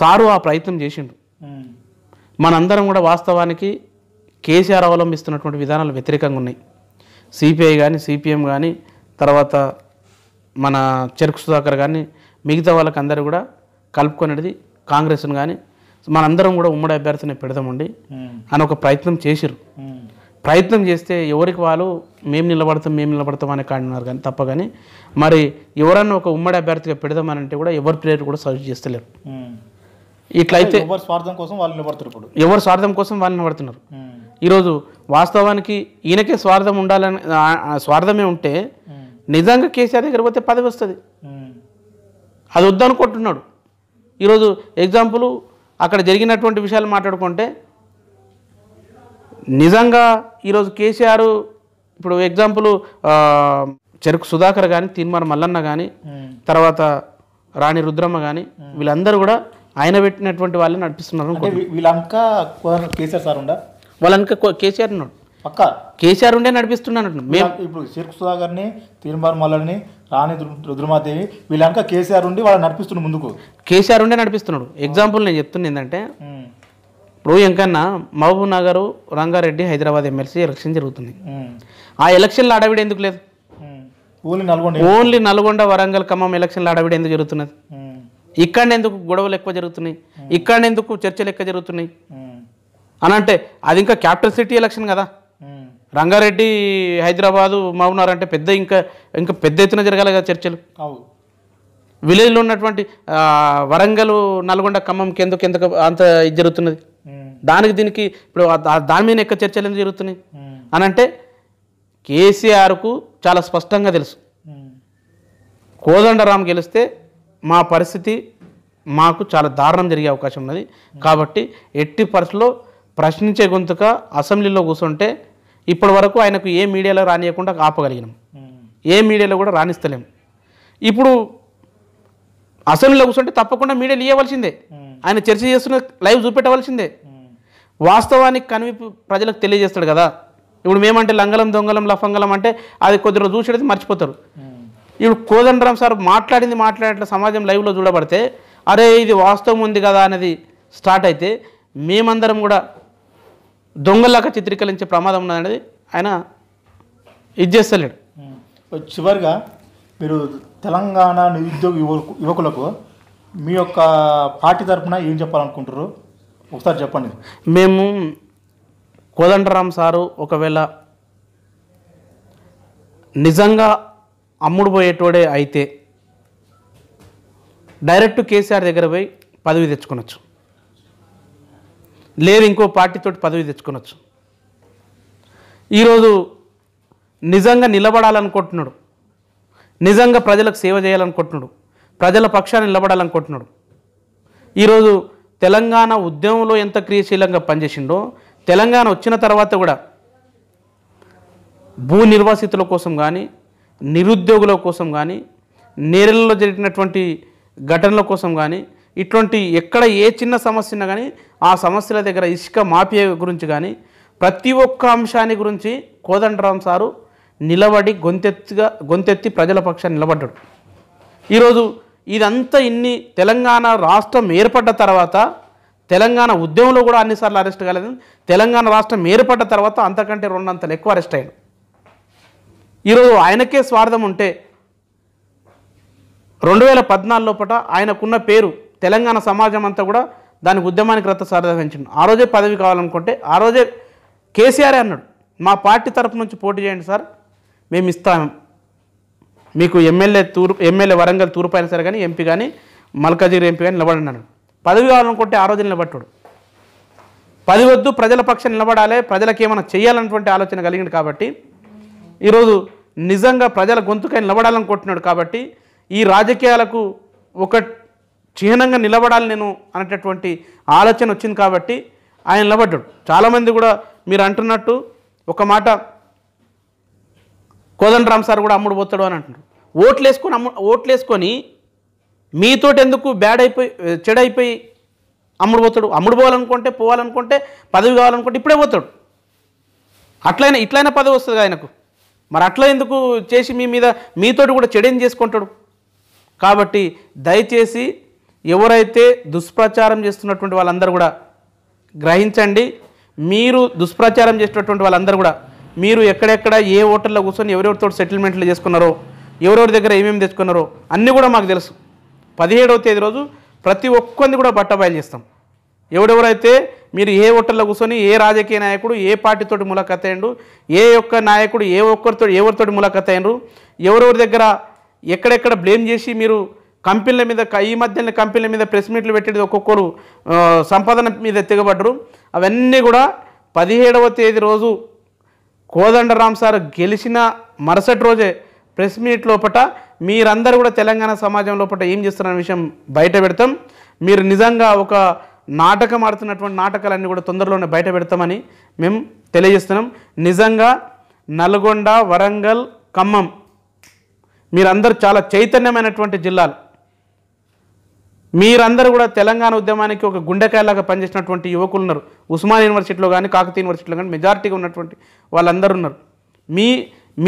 సారు ఆ ప్రయత్నం చేసిండు మనందరం కూడా వాస్తవానికి కేసీఆర్ అవలంబిస్తున్నటువంటి విధానాలు వ్యతిరేకంగా ఉన్నాయి సిపిఐ కానీ సిపిఎం కానీ తర్వాత మన చెరుకు సుధాకర్ కానీ మిగతా వాళ్ళకందరూ కూడా కలుపుకునేది కాంగ్రెస్ను కానీ మనందరం కూడా ఉమ్మడి అభ్యర్థిని పెడదామండి అని ఒక ప్రయత్నం చేశారు ప్రయత్నం చేస్తే ఎవరికి వాళ్ళు మేము నిలబడతాం మేము నిలబడతాం అనే కాడినారు కానీ తప్ప కానీ మరి ఎవరన్నా ఒక ఉమ్మడి అభ్యర్థిగా పెడదామని అంటే కూడా ఎవరి ప్లేయర్ కూడా సజెస్ట్ చేస్తలేరు ఇట్లయితే ఎవరి స్వార్థం కోసం వాళ్ళు నిలబడుతున్నారు ఎవరి స్వార్థం కోసం వాళ్ళు నిలబడుతున్నారు ఈరోజు వాస్తవానికి ఈయనకే స్వార్థం ఉండాలని స్వార్థమే ఉంటే నిజంగా కేసీఆర్ దగ్గర పోతే పదవి వస్తుంది అది వద్దనుకుంటున్నాడు ఈరోజు ఎగ్జాంపుల్ అక్కడ జరిగినటువంటి విషయాలు మాట్లాడుకుంటే నిజంగా ఈరోజు కేసీఆర్ ఇప్పుడు ఎగ్జాంపుల్ చెరుకు సుధాకర్ కానీ తీన్మార్ మల్లన్న కానీ తర్వాత రాణి రుద్రమ్మ కానీ వీళ్ళందరూ కూడా ఆయన పెట్టినటువంటి వాళ్ళని నడిపిస్తున్నారు వీళ్ళంకా కేసీఆర్ సార్ ఉండ వాళ్ళంకా కేసీఆర్ ఉన్నాడు పక్క కేసీఆర్ ఉండే నడిపిస్తున్నాను మేము ఇప్పుడు షేక్ సుధాకర్ని తీర్మార్ మల్లని రాణి రుద్రమాదేవి వీళ్ళంక కేసీఆర్ ఉండి వాళ్ళు నడిపిస్తున్న ముందుకు కేసీఆర్ ఉండే నడిపిస్తున్నాడు ఎగ్జాంపుల్ నేను చెప్తున్నా ఏంటంటే ఇప్పుడు ఎంకన్నా Mahabubnagar Rangareddy Hyderabad MLC election జరుగుతుంది ఆ ఎలక్షన్లో అడవిడి ఎందుకు లేదు ఓన్లీ నల్గొండ ఓన్లీ నల్గొండ వరంగల్ ఖమ్మం ఎలక్షన్లో అడవిడి ఎందుకు జరుగుతున్నది ఇక్కడ ఎందుకు గొడవలు ఎక్కువ జరుగుతున్నాయి ఇక్కడ ఎందుకు చర్చలు ఎక్కువ జరుగుతున్నాయి అని అంటే అది ఇంకా క్యాపిటల్ సిటీ ఎలక్షన్ కదా రంగారెడ్డి హైదరాబాదు మౌనార్ అంటే పెద్ద ఇంకా ఇంకా పెద్ద ఎత్తున జరగాలి కదా చర్చలు అవును విలేజ్లో ఉన్నటువంటి వరంగల్ నల్గొండ ఖమ్మం కిందకు ఎందుకు అంత ఇది జరుగుతున్నది దానికి దీనికి ఇప్పుడు దాని మీద ఎక్క చర్చలు ఎందుకు జరుగుతున్నాయి అని అంటే కేసీఆర్కు చాలా స్పష్టంగా తెలుసు కోదండరాం గెలిస్తే మా పరిస్థితి మాకు చాలా దారుణం జరిగే అవకాశం ఉన్నది కాబట్టి ఎట్టి పరిస్థితుల్లో ప్రశ్నించే గొంతుక అసెంబ్లీలో కూర్చుంటే ఇప్పటి వరకు ఆయనకు ఏ మీడియాలో రానియకుండా ఆపగలిగినాం ఏ మీడియాలో కూడా రాణిస్తలేం ఇప్పుడు అసెంబ్లీలో కూర్చుంటే తప్పకుండా మీడియాలు ఇవ్వవలసిందే ఆయన చర్చ చేస్తున్న లైవ్ చూపెట్టవలసిందే వాస్తవానికి కనిపి ప్రజలకు తెలియజేస్తాడు కదా ఇప్పుడు మేమంటే లంగలం దొంగలం లఫంగలం అంటే అది కొద్ది రోజులు చూసేది మర్చిపోతారు ఇప్పుడు కోదండరామ్ సార్ మాట్లాడింది మాట్లాడేట్లు సమాజం లైవ్లో చూడబడితే అరే ఇది వాస్తవం ఉంది కదా అనేది స్టార్ట్ అయితే మేమందరం కూడా దొంగలాగా చిత్రీకరించే ప్రమాదం ఉన్నదనేది ఆయన ఇది చేస్తలేడు చివరిగా మీరు తెలంగాణ నిరుద్యోగ యువకులకు మీ యొక్క పార్టీ తరఫున ఏం చెప్పాలనుకుంటారు ఒకసారి చెప్పండి మేము కోదండరామ్ సారు ఒకవేళ నిజంగా అమ్ముడు పోయేటోడే అయితే డైరెక్ట్ కేసీఆర్ దగ్గర పోయి పదవి తెచ్చుకోనొచ్చు లేరు ఇంకో పార్టీతో పదవి తెచ్చుకోవచ్చు ఈరోజు నిజంగా నిలబడాలనుకుంటున్నాడు నిజంగా ప్రజలకు సేవ చేయాలనుకుంటున్నాడు ప్రజల పక్షాన్ని నిలబడాలనుకుంటున్నాడు ఈరోజు తెలంగాణ ఉద్యమంలో ఎంత క్రియాశీలంగా పనిచేసిండో తెలంగాణ వచ్చిన తర్వాత కూడా భూ నిర్వాసితుల కోసం కానీ నిరుద్యోగుల కోసం కానీ నేరల్లో జరిగినటువంటి ఘటనల కోసం కానీ ఇటువంటి ఎక్కడ ఏ చిన్న సమస్య ఉన్నా కానీ ఆ సమస్యల దగ్గర ఇసుక మాఫియా గురించి కానీ ప్రతి ఒక్క అంశాన్ని గురించి కోదండరాం సారు నిలబడి గొంతెత్తిగా గొంతెత్తి ప్రజల పక్షాన్ని నిలబడ్డాడు ఈరోజు ఇదంతా ఇన్ని తెలంగాణ రాష్ట్రం ఏర్పడ్డ తర్వాత తెలంగాణ ఉద్యమంలో కూడా అన్నిసార్లు అరెస్ట్ కాలేదు తెలంగాణ రాష్ట్రం ఏర్పడ్డ తర్వాత అంతకంటే రెండంతలు ఎక్కువ అరెస్ట్ అయ్యాడు ఈరోజు ఆయనకే స్వార్థం ఉంటే రెండు వేల పద్నాలుగు లోపల ఆయనకున్న పేరు తెలంగాణ సమాజం అంతా కూడా దాని ఉద్యమానికి రత్త సాధించండి ఆ రోజే పదవి కావాలనుకుంటే ఆ రోజే కేసీఆరే అన్నాడు మా పార్టీ తరపు నుంచి పోటీ చేయండి సార్ మేము ఇస్తాము మీకు ఎమ్మెల్యే తూరు ఎమ్మెల్యే వరంగల్ తూర్పు అయినా సరే కానీ ఎంపీ కానీ మల్కాజీర్ ఎంపీ కానీ నిలబడినాడు పదవి కావాలనుకుంటే ఆ రోజు నిలబట్టాడు పది వద్దు ప్రజల పక్షం నిలబడాలి ప్రజలకు ఏమైనా చేయాలన్నటువంటి ఆలోచన కలిగింది కాబట్టి ఈరోజు నిజంగా ప్రజల గొంతుకై నిలబడాలనుకుంటున్నాడు కాబట్టి ఈ రాజకీయాలకు ఒక చిహ్నంగా నిలబడాలి నేను అనేటటువంటి ఆలోచన వచ్చింది కాబట్టి ఆయన నిలబడ్డాడు చాలామంది కూడా మీరు అంటున్నట్టు ఒక మాట కోదండరామ్ సార్ కూడా అమ్ముడు పోతాడు అని అంటున్నారు ఓట్లు వేసుకొని అమ్ము ఓట్లు వేసుకొని మీతోటి ఎందుకు బ్యాడ్ అయిపోయి చెడు అయిపోయి అమ్ముడు పోతాడు అమ్ముడు పోవాలనుకుంటే పోవాలనుకుంటే పదవి కావాలనుకుంటే ఇప్పుడే పోతాడు అట్లయినా ఇట్లయినా పదవి వస్తుంది ఆయనకు మరి అట్లా ఎందుకు చేసి మీ మీద మీతోటి కూడా చెడేం చేసుకుంటాడు కాబట్టి దయచేసి ఎవరైతే దుష్ప్రచారం చేస్తున్నటువంటి వాళ్ళందరూ కూడా గ్రహించండి మీరు దుష్ప్రచారం చేసినటువంటి వాళ్ళందరూ కూడా మీరు ఎక్కడెక్కడ ఏ హోటల్లో కూర్చొని ఎవరెవరితో సెటిల్మెంట్లు చేసుకున్నారో ఎవరెవరి దగ్గర ఏమేమి తెచ్చుకున్నారో అన్నీ కూడా మాకు తెలుసు పదిహేడవ తేదీ రోజు ప్రతి ఒక్కరిని కూడా బట్టబయలు చేస్తాం ఎవడెవరైతే మీరు ఏ హోటల్లో కూర్చొని ఏ రాజకీయ నాయకుడు ఏ పార్టీతోటి ములాఖత్ అయ్యండు ఏ ఒక్క నాయకుడు ఏ ఒక్కరితో ఎవరితోటి ములాఖత్ అయ్యండు ఎవరెవరి దగ్గర ఎక్కడెక్కడ బ్లేమ్ చేసి మీరు కంపెనీల మీద ఈ మధ్యన కంపెనీల మీద ప్రెస్ మీట్లు పెట్టేది ఒక్కొక్కరు సంపాదన మీద తెగబడ్డరు అవన్నీ కూడా పదిహేడవ తేదీ రోజు కోదండరామ్ సార్ గెలిచిన మరుసటి రోజే ప్రెస్ మీట్ లోపట మీరందరూ కూడా తెలంగాణ సమాజం లోపల ఏం చేస్తున్న విషయం బయట పెడతాం మీరు నిజంగా ఒక నాటకం ఆడుతున్నటువంటి నాటకాలన్నీ కూడా తొందరలోనే బయట పెడతామని మేము తెలియజేస్తున్నాం నిజంగా నల్గొండ వరంగల్ ఖమ్మం మీరందరూ చాలా చైతన్యమైనటువంటి జిల్లాలు మీరందరూ కూడా తెలంగాణ ఉద్యమానికి ఒక గుండెకాయలాగా పనిచేసినటువంటి యువకులు ఉన్నారు ఉస్మాన్ యూనివర్సిటీలో కానీ కాకతీయ యూనివర్సిటీలో కానీ మెజారిటీగా ఉన్నటువంటి వాళ్ళందరూ ఉన్నారు మీ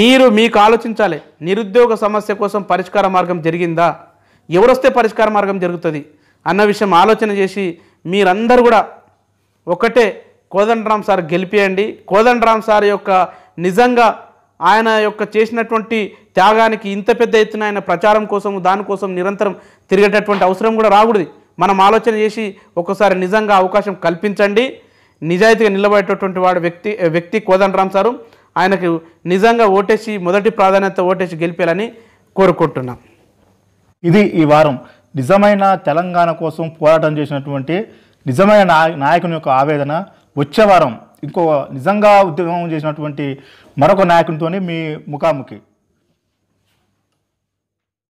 మీరు మీకు ఆలోచించాలి నిరుద్యోగ సమస్య కోసం పరిష్కార మార్గం జరిగిందా ఎవరొస్తే పరిష్కార మార్గం జరుగుతుంది అన్న విషయం ఆలోచన చేసి మీరందరూ కూడా ఒకటే కోదండరామ్ సార్ గెలిపేయండి కోదండరామ్ సార్ యొక్క నిజంగా ఆయన యొక్క చేసినటువంటి త్యాగానికి ఇంత పెద్ద ఎత్తున ఆయన ప్రచారం కోసం దానికోసం నిరంతరం తిరిగేటటువంటి అవసరం కూడా రాకూడదు మనం ఆలోచన చేసి ఒకసారి నిజంగా అవకాశం కల్పించండి నిజాయితీగా నిలబడేటటువంటి వాడు వ్యక్తి వ్యక్తి కోదండరామ్ సారు ఆయనకు నిజంగా ఓటేసి మొదటి ప్రాధాన్యత ఓటేసి గెలిపేయాలని కోరుకుంటున్నాం ఇది ఈ వారం నిజమైన తెలంగాణ కోసం పోరాటం చేసినటువంటి నిజమైన నాయకుని యొక్క ఆవేదన వచ్చే వారం ఇంకో నిజంగా ఉద్యమం చేసినటువంటి మరొక నాయకునితోనే మీ ముఖాముఖి